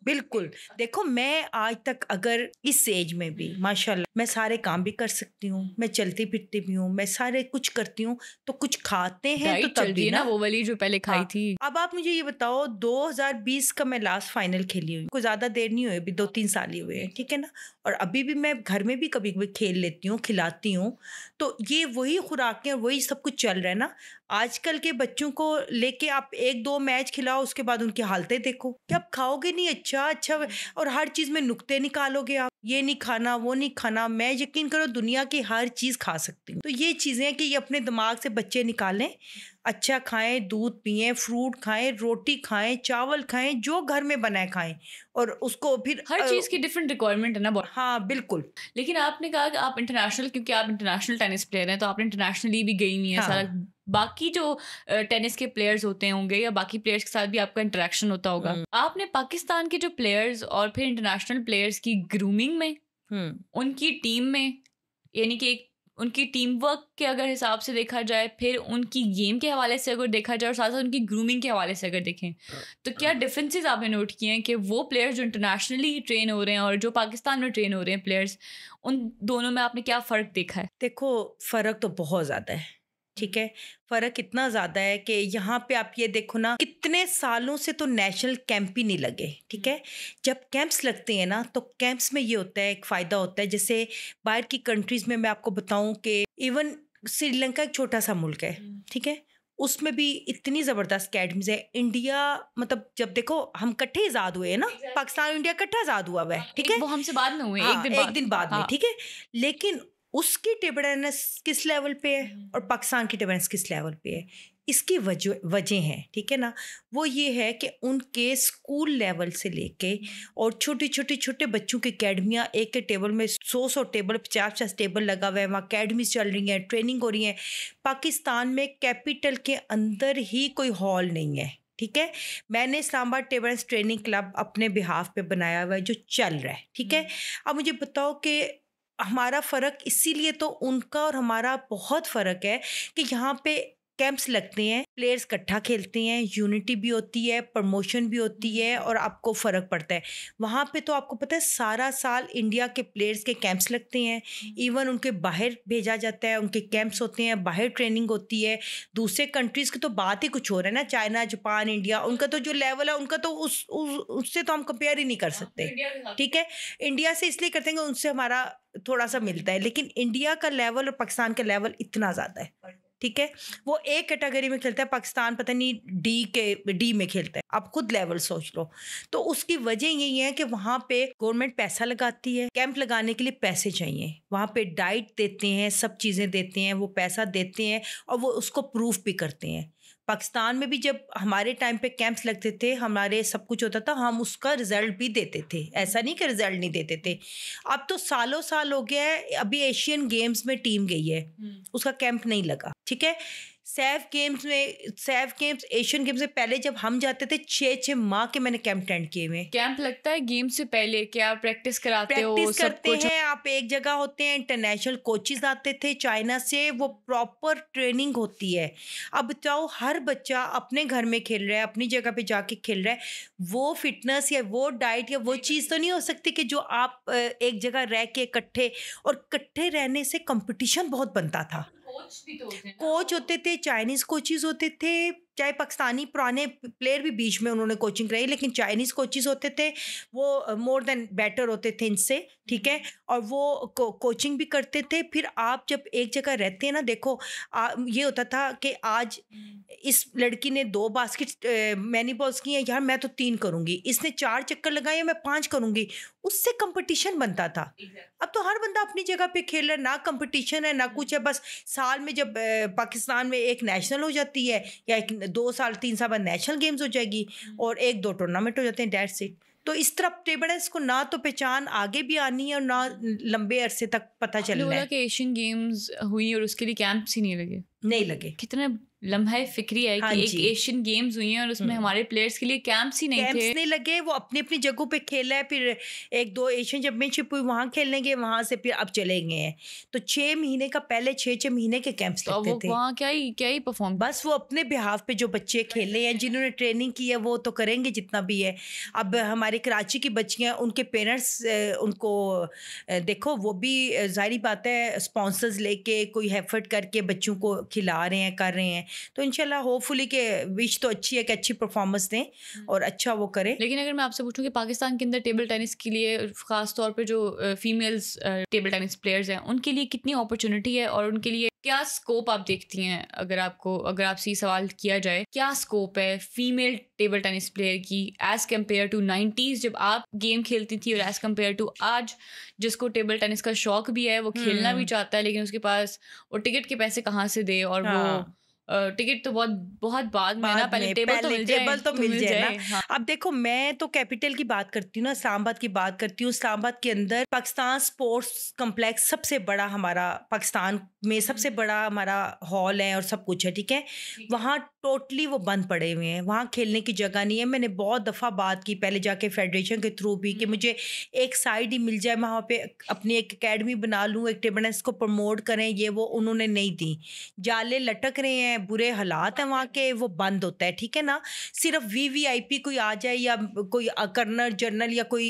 बिल्कुल देखो मैं आज तक अगर इस एज में भी माशा मैं सारे काम भी कर सकती हूँ मैं चलती फिरती भी हूँ मैं सारे कुछ करती हूँ तो कुछ खाते हैं तो तब भी ना वो वाली जो पहले खाई हाँ। थी अब आप मुझे ये बताओ 2020 का मैं लास्ट फाइनल खेली हुई कोई ज़्यादा देर नहीं हुई अभी दो तीन साल ही हुए हैं ठीक है ना और अभी भी मैं घर में भी कभी कभी खेल लेती हूँ खिलाती हूँ तो ये वही खुराकें वही सब कुछ चल रहा है ना आजकल के बच्चों को लेके आप एक दो मैच खिलाओ उसके बाद उनकी हालतें देखो कि आप खाओगे नहीं अच्छा अच्छा हम्म। और हर चीज़ में नुकते निकालोगे आप ये नहीं खाना वो नहीं खाना खाना मैं यकीन करो दुनिया की हर चीज़ खा सकती हूँ तो ये चीज़ें कि ये अपने दिमाग से बच्चे निकालें अच्छा खाएं दूध पिए फ्रूट खाएं रोटी खाएं चावल खाएं जो घर में बनाए खाएं और उसको फिर हर चीज़ की डिफरेंट रिक्वायरमेंट है ना बहुत हाँ बिल्कुल लेकिन आपने कहा कि आप इंटरनेशनल क्योंकि आप इंटरनेशनल टेनिस प्लेयर हैं तो आपने इंटरनेशनली भी गई नहीं है हाँ. सारा बाकी जो टेनिस के प्लेयर्स होते होंगे या बाकी प्लेयर्स के साथ भी आपका इंटरेक्शन होता होगा हम्म। आपने पाकिस्तान के जो प्लेयर्स और फिर इंटरनेशनल प्लेयर्स की ग्रूमिंग में हम्म। उनकी टीम में यानी कि एक उनकी टीम वर्क के अगर हिसाब से देखा जाए फिर उनकी गेम के हवाले से अगर देखा जाए और साथ साथ उनकी ग्रूमिंग के हवाले से अगर देखें तो क्या डिफरेंसेस आपने नोट किए हैं कि वो प्लेयर्स जो इंटरनेशनली ट्रेन हो रहे हैं और जो पाकिस्तान में ट्रेन हो रहे हैं प्लेयर्स उन दोनों में आपने क्या फ़र्क देखा है देखो फ़र्क तो बहुत ज़्यादा है ठीक है फ़र्क इतना ज़्यादा है कि यहाँ पे आप ये देखो ना कितने सालों से तो नेशनल कैंप ही नहीं लगे ठीक है जब कैंप्स लगते हैं ना तो कैंप्स में ये होता है एक फ़ायदा होता है जैसे बाहर की कंट्रीज़ में मैं आपको बताऊं कि इवन श्रीलंका एक छोटा सा मुल्क है हम्म। ठीक है उसमें भी इतनी ज़बरदस्त अकेडमीज है इंडिया मतलब जब देखो हम कट्ठे आज़ाद हुए हैं ना exactly. पाकिस्तान इंडिया कट्ठा आज़ाद हुआ हुआ है हाँ, ठीक है वो हमसे बाद में हुए हाँ, एक दिन बाद, में हाँ। ठीक है लेकिन उसकी टिबड़नेस किस लेवल पे है हम्म। और पाकिस्तान की टेबरेंस किस लेवल पे है इसकी वजह वजह हैं ठीक है ना वो ये है कि उनके स्कूल लेवल से लेके हम्म। और छोटे छोटे छोटे बच्चों की अकेडमियाँ एक के टेबल में सौ सौ टेबल पचास पचास टेबल लगा हुआ है वहाँ अकेडमीज चल रही हैं ट्रेनिंग हो रही है पाकिस्तान में कैपिटल के अंदर ही कोई हॉल नहीं है ठीक है मैंने इस्लामाबाद टेबल्स ट्रेनिंग क्लब अपने बिहाफ पे बनाया हुआ है जो चल रहा है ठीक है हम्म। अब मुझे बताओ कि हमारा फ़र्क इसीलिए तो उनका और हमारा बहुत फ़र्क है कि यहाँ पे कैंप्स लगते हैं प्लेयर्स इकट्ठा खेलते हैं यूनिटी भी होती है प्रमोशन भी होती है और आपको फ़र्क पड़ता है वहाँ पे तो आपको पता है सारा साल इंडिया के प्लेयर्स के कैंप्स लगते हैं इवन उनके बाहर भेजा जाता है उनके कैंप्स होते हैं बाहर ट्रेनिंग होती है दूसरे कंट्रीज़ की तो बात ही कुछ और है ना चाइना जापान इंडिया उनका तो जो लेवल है उनका तो उस, उस उससे तो हम कंपेयर ही नहीं कर सकते हाँ, ठीक है इंडिया से इसलिए करते हैं कि उनसे हमारा थोड़ा सा मिलता है लेकिन इंडिया का लेवल और पाकिस्तान का लेवल इतना ज़्यादा है ठीक है वो ए कैटेगरी में खेलता है पाकिस्तान पता नहीं डी के डी में खेलता है आप खुद लेवल सोच लो तो उसकी वजह यही है कि वहाँ पे गवर्नमेंट पैसा लगाती है कैंप लगाने के लिए पैसे चाहिए वहाँ पे डाइट देते हैं सब चीज़ें देते हैं वो पैसा देते हैं और वो उसको प्रूफ भी करते हैं पाकिस्तान में भी जब हमारे टाइम पे कैंप्स लगते थे हमारे सब कुछ होता था हम उसका रिज़ल्ट भी देते थे ऐसा नहीं कि रिज़ल्ट नहीं देते थे अब तो सालों साल हो गया है अभी एशियन गेम्स में टीम गई है हम्म। उसका कैंप नहीं लगा ठीक है सैफ गेम्स में सैफ गेम्स एशियन गेम्स से पहले जब हम जाते थे छः छः माह के मैंने कैंप अटेंड किए हुए कैंप लगता है गेम से पहले क्या प्रैक्टिस कराते प्रैक्टिस हो करते हैं आप एक जगह होते हैं इंटरनेशनल कोचिज आते थे चाइना से वो प्रॉपर ट्रेनिंग होती है अब बताओ तो हर बच्चा अपने घर में खेल रहा है अपनी जगह पर जाके खेल रहा है वो फिटनेस या वो डाइट या वो चीज़ तो नहीं हो सकती कि जो आप एक जगह रह के इकट्ठे और इकट्ठे रहने से कंपटीशन बहुत बनता था कोच भी तो होते कोच होते थे चाइनीज कोचिज होते थे चाहे पाकिस्तानी पुराने प्लेयर भी बीच में उन्होंने कोचिंग कराई लेकिन चाइनीज़ कोचिज़ होते थे वो मोर देन बेटर होते थे इनसे ठीक है और वो को, कोचिंग भी करते थे फिर आप जब एक जगह रहते हैं ना देखो आ, ये होता था कि आज इस लड़की ने दो बास्केट मैनी बॉल्स की हैं यार मैं तो तीन करूँगी इसने चार चक्कर लगाए मैं पाँच करूँगी उससे कंपटीशन बनता था अब तो हर बंदा अपनी जगह पे खेल रहा है ना कंपटीशन है ना कुछ है बस साल में जब पाकिस्तान में एक नेशनल हो जाती है या एक दो साल तीन साल बाद नेशनल गेम्स हो जाएगी और एक दो टूर्नामेंट हो जाते हैं डेट सीट तो इस तरफ है इसको ना तो पहचान आगे भी आनी है और ना लंबे अरसे तक पता चलेगा है कि एशियन गेम्स हुई और उसके लिए कैंप्स ही नहीं लगे नहीं लगे कितने लम्हा फिक्री है हाँ कि एक एशियन गेम्स हुई हैं और उसमें हम्म। हमारे प्लेयर्स के लिए कैंप्स ही नहीं कैंप्स थे नहीं लगे वो अपनी अपनी जगहों पे खेला है फिर एक दो एशियन चैम्पियनशिप हुई वहाँ खेलने गए वहाँ से फिर अब चले गए हैं तो छः महीने का पहले छः छः महीने के कैंप्स तो लगते थे वहाँ क्या ही क्या ही परफॉर्म बस वो अपने बिहाफ पे जो बच्चे खेले हैं जिन्होंने ट्रेनिंग की है वो तो करेंगे जितना भी है अब हमारे कराची की बच्चियाँ उनके पेरेंट्स उनको देखो वो भी जारी बात है स्पॉन्सर्स लेके कोई हेफर्ट करके बच्चों को खिला रहे हैं कर रहे हैं तो इनशाला होपफुली के विश तो अच्छी है कि अच्छी परफॉर्मेंस दें हम्म। और अच्छा वो करें लेकिन अगर मैं आपसे पूछूँ कि पाकिस्तान के अंदर टेबल टेनिस के लिए ख़ास तौर पर जो फीमेल्स टेबल टेनिस प्लेयर्स हैं उनके लिए कितनी अपॉर्चुनिटी है और उनके लिए क्या स्कोप आप देखती हैं अगर आपको अगर आपसे ये सवाल किया जाए क्या स्कोप है फीमेल टेबल टेनिस प्लेयर की एज कम्पेयर टू नाइन्टीज जब आप गेम खेलती थी और एज कम्पेयर टू आज जिसको टेबल टेनिस का शौक भी है वो खेलना भी हम्म। चाहता है लेकिन उसके पास वो टिकट के पैसे कहाँ से दे और हाँ. वो टिकट तो बहुत बहुत बाद में ना पहले टेबल तो मिल जाए तो, तो मिल जाए ना हाँ। अब देखो मैं तो कैपिटल की बात करती हूँ ना इस्लामाबाद की बात करती हूँ इस्लामाबाद के अंदर पाकिस्तान स्पोर्ट्स कम्प्लेक्स सबसे बड़ा हमारा पाकिस्तान में सबसे हम्म। बड़ा हमारा हॉल है और सब कुछ है ठीक है वहाँ टोटली वो बंद पड़े हुए हैं वहाँ खेलने की जगह नहीं है मैंने बहुत दफ़ा बात की पहले जाके फेडरेशन के थ्रू भी कि हम्म। मुझे एक साइड ही मिल जाए वहाँ पे अपनी एक अकेडमी बना लूँ एक टेबल को प्रमोट करें ये वो उन्होंने नहीं दी जाले लटक रहे हैं हैं बुरे हालात हैं वहाँ के वो बंद होता है ठीक है ना सिर्फ वी वी आई पी कोई आ जाए या कोई कर्नल जनरल या कोई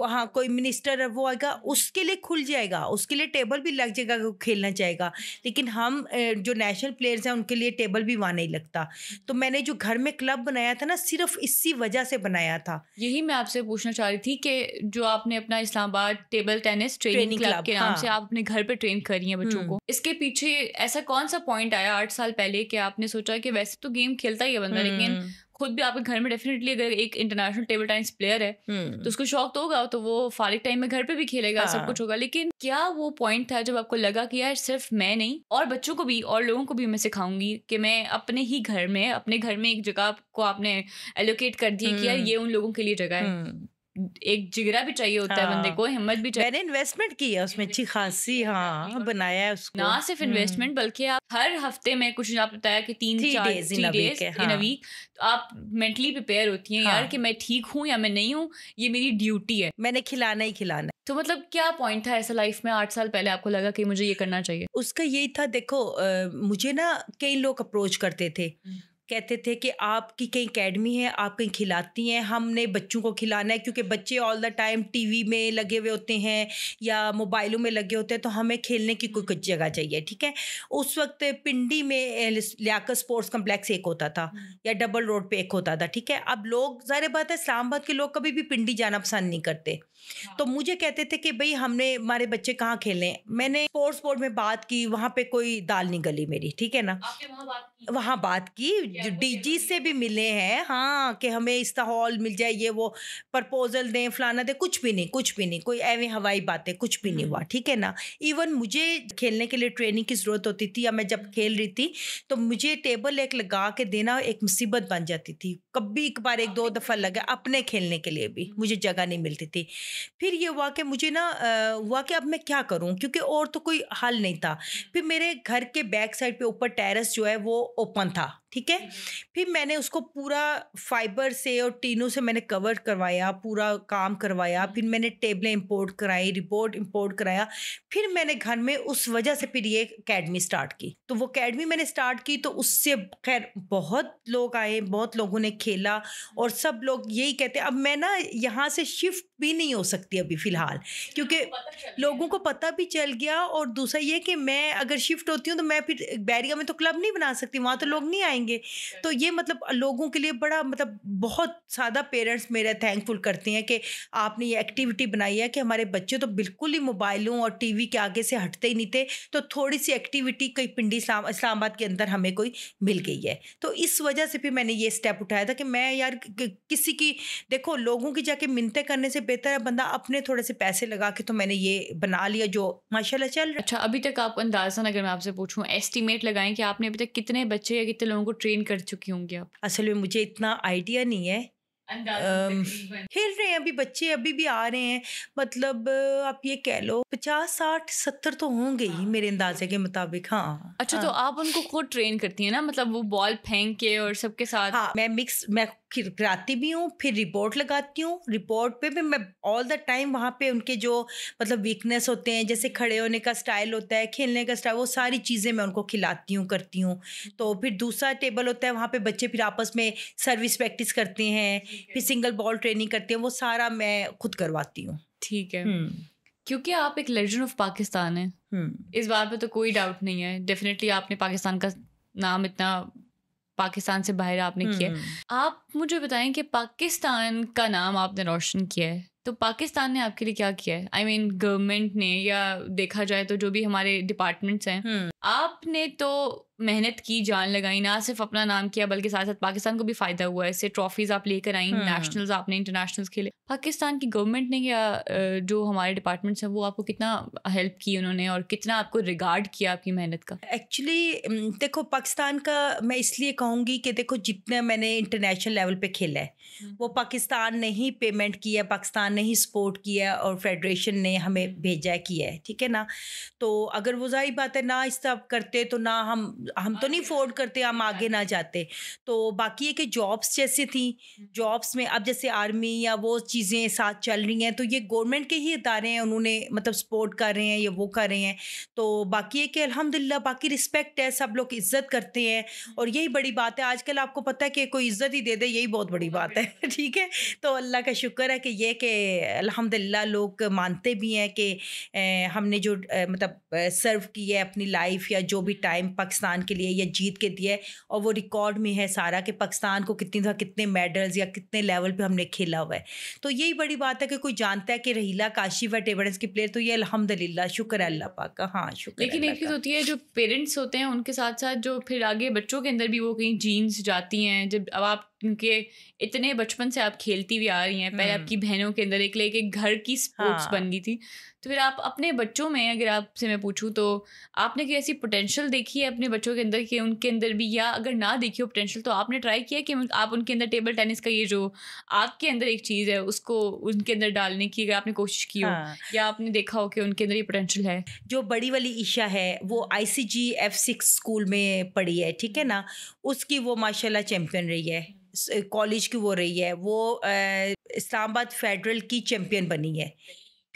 वहाँ कोई मिनिस्टर वो आएगा उसके लिए खुल जाएगा उसके लिए टेबल भी लग जाएगा वो खेलना चाहेगा लेकिन हम जो नेशनल प्लेयर्स हैं उनके लिए टेबल भी वहाँ नहीं लगता तो मैंने जो घर में क्लब बनाया था ना सिर्फ इसी वजह से बनाया था यही मैं आपसे पूछना चाह रही थी कि जो आपने अपना Islamabad table tennis training, club, के नाम हाँ। से आप अपने घर पर ट्रेन करी है बच्चों हम्म। को इसके पीछे ऐसा कौन सा पॉइंट आया बताया आठ साल पहले कि आपने सोचा कि वैसे तो गेम खेलता ही है बंदा लेकिन हम्म। खुद भी आपके घर में डेफिनेटली अगर एक इंटरनेशनल टेबल टेनिस प्लेयर है हम्म। तो उसको शौक तो होगा तो वो फारिक टाइम में घर पे भी खेलेगा हाँ। सब कुछ होगा लेकिन क्या वो पॉइंट था जब आपको लगा कि यार सिर्फ मैं नहीं और बच्चों को भी और लोगों को भी मैं सिखाऊंगी कि मैं अपने ही घर में अपने घर में एक जगह को आपने एलोकेट कर दिया कि यार हम्म। ये उन लोगों के लिए जगह है एक जिगरा भी चाहिए होता हाँ, है बंदे हाँ। को हिम्मत भी चाहिए मैंने इन्वेस्टमेंट की है उसमें अच्छी खासी हाँ बनाया है उसको ना सिर्फ इन्वेस्टमेंट हम्म। बल्कि आप हर हफ्ते में कुछ आप बताया कि तीन चार days in days in a week आप मेंटली प्रिपेयर होती हैं यार हाँ। कि मैं ठीक हूँ या मैं नहीं हूँ ये मेरी ड्यूटी है मैंने खिलाना ही खिलाना तो मतलब क्या पॉइंट था ऐसा लाइफ में आठ साल पहले आपको लगा कि मुझे ये करना चाहिए उसका यही था देखो मुझे ना कई लोग अप्रोच करते थे हम्म। कहते थे कि आपकी कहीं अकेडमी है आप कहीं खिलाती हैं हमने बच्चों को खिलाना है क्योंकि बच्चे ऑल द टाइम टीवी में लगे हुए होते हैं या मोबाइलों में लगे होते हैं तो हमें खेलने की कोई कुछ जगह चाहिए ठीक है उस वक्त पिंडी में लियाकत स्पोर्ट्स कम्प्लेक्स एक होता था हम्म। या डबल रोड पर एक होता था ठीक है अब लोग ज़ाहिर बात है इस्लामाबाद के लोग कभी भी पिंडी जाना पसंद नहीं करते तो हाँ। मुझे कहते थे कि भाई हमने हमारे बच्चे कहाँ खेलें मैंने स्पोर्ट्स बोर्ड में बात की वहाँ पे कोई दाल नहीं गली मेरी ठीक है ना वहाँ बात की डीजी से भी मिले हैं हाँ कि हमें इस हॉल मिल जाए ये वो प्रपोजल दें फलाना दें कुछ भी नहीं कुछ भी नहीं कोई एवं हवाई बातें कुछ भी नहीं हुआ हम्म। ठीक है ना इवन मुझे खेलने के लिए ट्रेनिंग की ज़रूरत होती थी या मैं जब हम्म। खेल रही थी तो मुझे टेबल एक लगा के देना एक मुसीबत बन जाती थी कभी एक बार एक दो हाँ, दफ़ा लगा अपने खेलने के लिए भी हम्म। मुझे जगह नहीं मिलती थी फिर ये हुआ कि मुझे ना हुआ कि अब मैं क्या करूँ क्योंकि और तो कोई हल नहीं था फिर मेरे घर के बैक साइड पे ऊपर टेरेस जो है वो ओपन था ठीक है फिर मैंने उसको पूरा फाइबर से और टीनों से मैंने कवर करवाया पूरा काम करवाया फिर मैंने टेबलें इंपोर्ट कराई रिपोर्ट इंपोर्ट कराया फिर मैंने घर में उस वजह से फिर ये अकेडमी स्टार्ट की तो वो अकेडमी मैंने स्टार्ट की तो उससे खैर बहुत लोग आए बहुत लोगों ने खेला और सब लोग यही कहते अब मैं ना यहाँ से शिफ्ट भी नहीं हो सकती अभी फ़िलहाल क्योंकि लोगों को पता भी चल गया और दूसरा ये कि मैं अगर शिफ्ट होती हूँ तो मैं फिर बैरिया में तो क्लब नहीं बना सकती वहाँ तो हाँ। लोग नहीं आए आएंगे तो ये मतलब लोगों के लिए बड़ा मतलब बहुत ज़्यादा पेरेंट्स मेरे थैंकफुल करते हैं कि आपने ये एक्टिविटी बनाई है कि हमारे बच्चे तो बिल्कुल ही मोबाइलों और टीवी के आगे से हटते ही नहीं थे तो थोड़ी सी एक्टिविटी कई पिंडी इस्लाम इस्लामाबाद के अंदर हमें कोई मिल गई है तो इस वजह से भी मैंने ये स्टेप उठाया था कि मैं यार किसी की देखो लोगों की जाके मिनतें करने से बेहतर है बंदा अपने थोड़े से पैसे लगा के तो मैंने ये बना लिया जो माशाल्लाह चल अच्छा अभी तक आप अंदाजा अगर मैं आपसे पूछूं एस्टिमेट लगाएं कि आपने अभी तक कितने बच्चे या कितने लोगों को ट्रेन कर चुकी होंगी आप असल में मुझे इतना आइडिया नहीं है खेल रहे हैं अभी बच्चे अभी भी आ रहे हैं मतलब आप ये कह लो पचास साठ सत्तर तो होंगे ही मेरे अंदाजे के मुताबिक हाँ अच्छा तो हाँ। तो आप उनको खुद ट्रेन करती हैं ना मतलब वो बॉल फेंक के और सबके साथ हाँ मैं मिक्स मैं कराती भी हूँ फिर रिपोर्ट लगाती हूँ रिपोर्ट पे भी मैं ऑल द टाइम वहाँ पे उनके जो मतलब वीकनेस होते हैं जैसे खड़े होने का स्टाइल होता है खेलने का स्टाइल वो सारी चीज़ें मैं उनको खिलाती हूँ करती हूँ तो फिर दूसरा टेबल होता है वहाँ पे बच्चे फिर आपस में सर्विस प्रैक्टिस करते हैं फिर सिंगल बॉल ट्रेनिंग करते हैं वो सारा मैं खुद करवाती हूँ ठीक है हम्म। क्योंकि आप एक लेजेंड ऑफ पाकिस्तान है इस बार पे तो कोई डाउट नहीं है डेफिनेटली आपने पाकिस्तान का नाम इतना पाकिस्तान से बाहर आपने किया हम्म। आप मुझे बताएं कि पाकिस्तान का नाम आपने रोशन किया है तो पाकिस्तान ने आपके लिए क्या किया है आई मीन गवर्नमेंट ने या देखा जाए तो जो भी हमारे डिपार्टमेंट्स हैं हम्म। आपने तो मेहनत की जान लगाई ना सिर्फ अपना नाम किया बल्कि साथ साथ पाकिस्तान को भी फायदा हुआ इससे ट्रॉफीज आप लेकर आई नेशनल्स हम्म। आपने इंटरनेशनल्स खेले पाकिस्तान की गवर्नमेंट ने या जो हमारे डिपार्टमेंट्स हैं वो आपको कितना हेल्प की उन्होंने और कितना आपको रिगार्ड किया आपकी मेहनत का एक्चुअली देखो पाकिस्तान का मैं इसलिए कहूँगी कि देखो जितना मैंने इंटरनेशनल लेवल पे खेला है हम्म। वो पाकिस्तान ने ही पेमेंट किया पाकिस्तान ने ही सपोर्ट किया है और फेडरेशन ने हमें भेजा किया है ठीक है ना तो अगर वो जाहिर बात है ना इस तरह करते तो ना हम हम तो नहीं अफोर्ड करते हम आगे ना जाते तो बाकी है कि जॉब्स जैसे थी जॉब्स में अब जैसे आर्मी या वो चीज़ें साथ चल रही हैं तो ये गवर्नमेंट के ही इतारे हैं उन्होंने मतलब सपोर्ट कर रहे हैं या वो कर रहे हैं तो बाकी है कि अलहमदिल्ला बाकी रिस्पेक्ट है सब लोग इज्जत करते हैं और यही बड़ी बात है आजकल आपको पता है कि कोई इज्जत ही दे दे यही बहुत बड़ी बात है ठीक है तो अल्लाह का शुक्र है कि ये कि अल्हम्दुलिल्लाह लोग मानते भी हैं कि हमने जो मतलब सर्व की है अपनी लाइफ या जो भी टाइम पाकिस्तान के लिए या जीत के दिया है और वो रिकॉर्ड में है सारा कि पाकिस्तान को कितनी दफ़ा कितने मेडल्स या कितने लेवल पे हमने खेला हुआ है तो यही बड़ी बात है कि कोई जानता है कि रहीला काशिफ है टेबल्स की प्लेयर तो ये अलहमदिल्ला शुक्र है अल्लाह पाक का हाँ शुक्र लेकिन एक चीज़ होती है जो पेरेंट्स होते हैं उनके साथ साथ जो फिर आगे बच्चों के अंदर भी वो कहीं जीन्स जाती हैं जब अब आप क्योंकि इतने बचपन से आप खेलती भी आ रही हैं पहले आपकी बहनों के अंदर एक लेके घर की स्पोर्ट्स हाँ. बन गई थी तो फिर आप अपने बच्चों में अगर आपसे मैं पूछूँ तो आपने कोई ऐसी पोटेंशियल देखी है अपने बच्चों के अंदर कि उनके अंदर भी या अगर ना देखी हो पोटेंशियल तो आपने ट्राई किया कि आप उनके अंदर टेबल टेनिस का ये जो आपके अंदर एक चीज़ है उसको उनके अंदर डालने की अगर आपने कोशिश की हो हाँ। या आपने देखा हो कि उनके अंदर ये पोटेंशियल है जो बड़ी वाली ईशा है वो I C G F six school में पढ़ी है ठीक है ना उसकी वो माशाला चैम्पियन रही है कॉलेज की वो रही है वो इस्लामाबाद फेडरल की चैम्पियन बनी है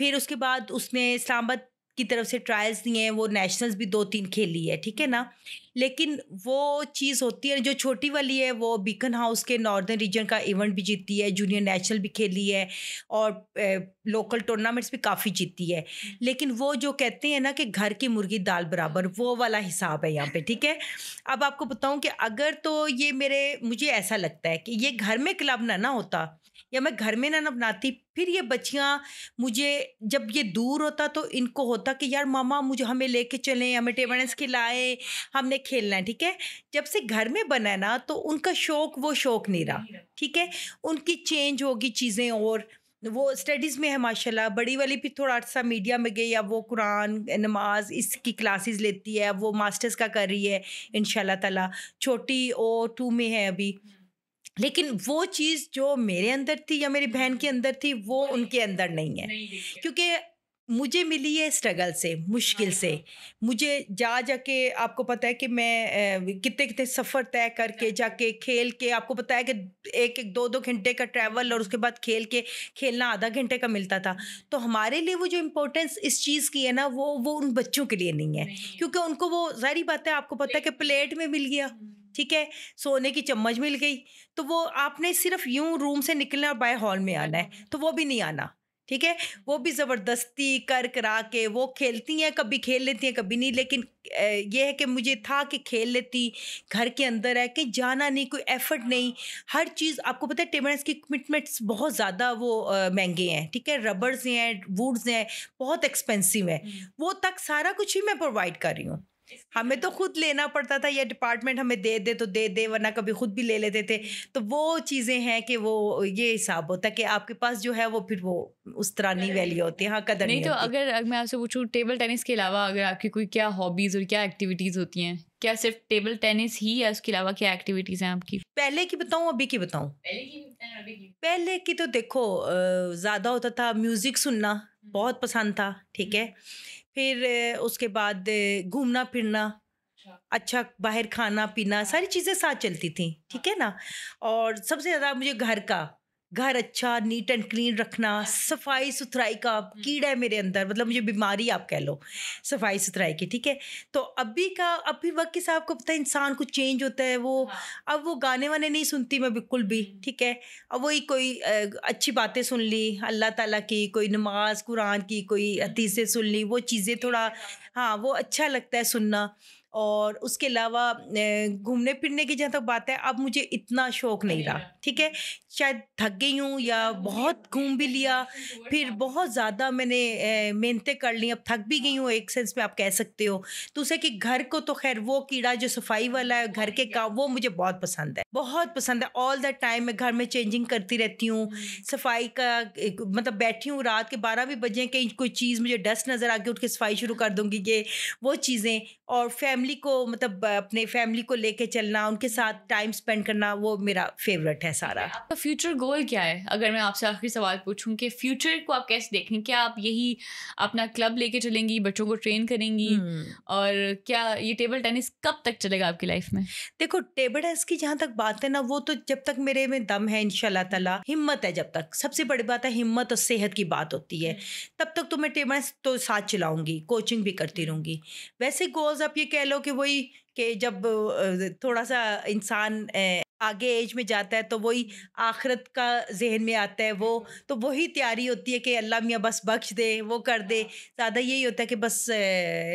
फिर उसके बाद उसने इस्लामाबाद की तरफ से ट्रायल्स दिए हैं वो नेशनल्स भी दो तीन खेली है ठीक है ना लेकिन वो चीज़ होती है जो छोटी वाली है वो बीकन हाउस के नॉर्दर्न रीजन का इवेंट भी जीती है जूनियर नेशनल भी खेली है और ए, लोकल टूर्नामेंट्स भी काफ़ी जीती है लेकिन वो जो कहते हैं ना कि घर की मुर्गी दाल बराबर वो वाला हिसाब है यहाँ पे ठीक है अब आपको बताऊँ कि अगर तो ये मेरे मुझे ऐसा लगता है कि ये घर में क्लब ना ना होता या मैं घर में ना बनाती फिर ये बच्चियाँ मुझे जब ये दूर होता तो इनको होता कि यार मामा मुझे हमें लेके चलें हमें टेबल्स खिलाएं हमने खेलना है ठीक है जब से घर में बना ना तो उनका शौक वो शौक नहीं रहा ठीक है उनकी चेंज होगी चीज़ें और वो स्टडीज़ में है माशाल्लाह बड़ी वाली भी थोड़ा सा मीडिया में गई अब वो कुरान नमाज इसकी क्लासेस लेती है अब वो मास्टर्स का कर रही है इन ताला छोटी ओ टू में है अभी लेकिन वो चीज़ जो मेरे अंदर थी या मेरी बहन के अंदर थी वो उनके अंदर नहीं है क्योंकि मुझे मिली है स्ट्रगल से मुश्किल से हाँ, हाँ। मुझे जा जाके आपको पता है कि मैं कितने कितने सफ़र तय करके हाँ। जाके खेल के आपको पता है कि एक एक दो दो घंटे का ट्रैवल और उसके बाद खेल के खेलना आधा घंटे का मिलता था तो हमारे लिए वो जो इम्पोर्टेंस इस चीज़ की है ना वो वो उन बच्चों के लिए नहीं है क्योंकि उनको वो जारी बात है आपको पता है कि प्लेट में मिल गया हम्म। ठीक है सोने की चम्मच मिल गई तो वो आपने सिर्फ यूं रूम से निकलना और बाय हॉल में आना है अच्छा। तो वो भी नहीं आना ठीक है वो भी ज़बरदस्ती कर करा के वो खेलती हैं कभी खेल लेती हैं कभी नहीं लेकिन ये है कि मुझे था कि खेल लेती घर के अंदर है कि जाना नहीं कोई एफर्ट नहीं हर चीज़ आपको पता है टेबल्स की कमिटमेंट्स बहुत ज़्यादा वो महंगे हैं ठीक है रबर्स हैं वुड्स हैं बहुत एक्सपेंसिव हैं वो तक सारा कुछ ही मैं प्रोवाइड कर रही हूँ हमें तो खुद लेना पड़ता था या डिपार्टमेंट हमें दे दे तो दे दे वरना कभी खुद भी ले लेते थे तो वो चीज़ें हैं कि वो ये हिसाब होता है कि आपके पास जो है वो फिर वो उस तरह नहीं वैल्यू होती है हाँ कदर नहीं, नहीं तो अगर मैं आपसे पूछूँ टेबल टेनिस के अलावा अगर आपकी कोई क्या हॉबीज़ और क्या एक्टिविटीज़ होती हैं क्या सिर्फ टेबल टेनिस ही है उसके अलावा क्या एक्टिविटीज हैं आपकी पहले की बताऊँ अभी की बताऊँ पहले की तो देखो ज्यादा होता था म्यूजिक सुनना हम्म। बहुत पसंद था ठीक है हम्म। फिर उसके बाद घूमना फिरना अच्छा।, अच्छा बाहर खाना पीना सारी चीज़ें साथ चलती थी ठीक हाँ। है ना और सबसे ज़्यादा मुझे घर का घर अच्छा नीट एंड क्लीन रखना सफाई सुथराई का हम्म। कीड़ा है मेरे अंदर मतलब मुझे बीमारी आप कह लो सफाई सुथराई की ठीक है तो अभी का अभी वक्त के साहब को पता है इंसान कुछ चेंज होता है वो हाँ। अब वो गाने वाने नहीं सुनती मैं बिल्कुल भी हम्म। ठीक है अब वही कोई अच्छी बातें सुन ली अल्लाह ताला की कोई नमाज कुरान की कोई हतीसें हम्म। सुन ली वो चीज़ें थोड़ा हाँ, हाँ वो अच्छा लगता है सुनना और उसके अलावा घूमने फिरने की जहाँ तक बात है अब मुझे इतना शौक नहीं रहा ठीक है शायद थक गई हूँ या बहुत घूम भी लिया फिर बहुत ज़्यादा मैंने मेहनतें कर ली अब थक भी गई हूँ एक सेंस में आप कह सकते हो तो उसे कि घर को तो खैर वो कीड़ा जो सफाई वाला है घर के का वो मुझे बहुत पसंद है बहुत पसंद है ऑल द टाइम मैं घर में चेंजिंग करती रहती हूँ हम्म। सफाई का मतलब बैठी हूँ रात के बारह भी बजे कहीं कोई चीज़ मुझे डस्ट नज़र आ गई उठ के सफाई शुरू कर दूँगी ये वो चीज़ें और फैमिली फैमिली को मतलब अपने फैमिली को लेके चलना उनके साथ टाइम स्पेंड करना वो मेरा फेवरेट है सारा आपका फ्यूचर गोल क्या है अगर मैं आपसे आखिरी सवाल पूछूं कि फ्यूचर को आप कैसे देखें क्या आप यही अपना क्लब लेके चलेंगी बच्चों को ट्रेन करेंगी हम्म। और क्या ये टेबल टेनिस कब तक चलेगा आपकी लाइफ में देखो टेबल टेनिस की जहाँ तक बात है ना वो तो जब तक मेरे में दम है इनशाला तला हिम्मत है जब तक सबसे बड़ी बात है हिम्मत और सेहत की बात होती है हम्म। तब तक तो मैं टेबल तो साथ चलाऊंगी कोचिंग भी करती रहूंगी वैसे गोल्स आप ये कह लो कि वही कि जब थोड़ा सा इंसान आगे एज में जाता है तो वही आखरत का जहन में आता है वो तो वही तैयारी होती है कि अल्लाह मियाँ बस बख्श दे वो कर दे ज़्यादा यही होता है कि बस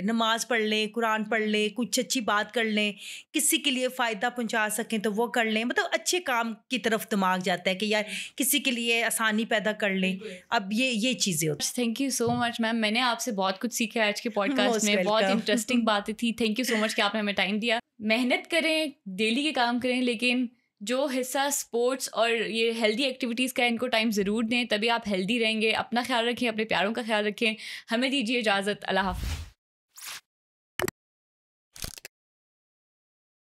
नमाज़ पढ़ लें कुरान पढ़ लें कुछ अच्छी बात कर लें किसी के लिए फ़ायदा पहुंचा सकें तो वो कर लें मतलब अच्छे काम की तरफ दिमाग जाता है कि यार किसी के लिए आसानी पैदा कर लें अब ये ये चीज़ें होती thank you so much ma'am मैंने आपसे बहुत कुछ सीखा आज के पॉडकास्ट में बहुत इंटरेस्टिंग बातें थी थैंक यू सो मच कि आपने हमें टाइम दिया मेहनत करें डेली के काम करें लेकिन जो हिस्सा स्पोर्ट्स और ये हेल्दी एक्टिविटीज़ का इनको टाइम ज़रूर दें तभी आप हेल्दी रहेंगे अपना ख्याल रखें अपने प्यारों का ख्याल रखें हमें दीजिए इजाज़त अल्लाह हाफ़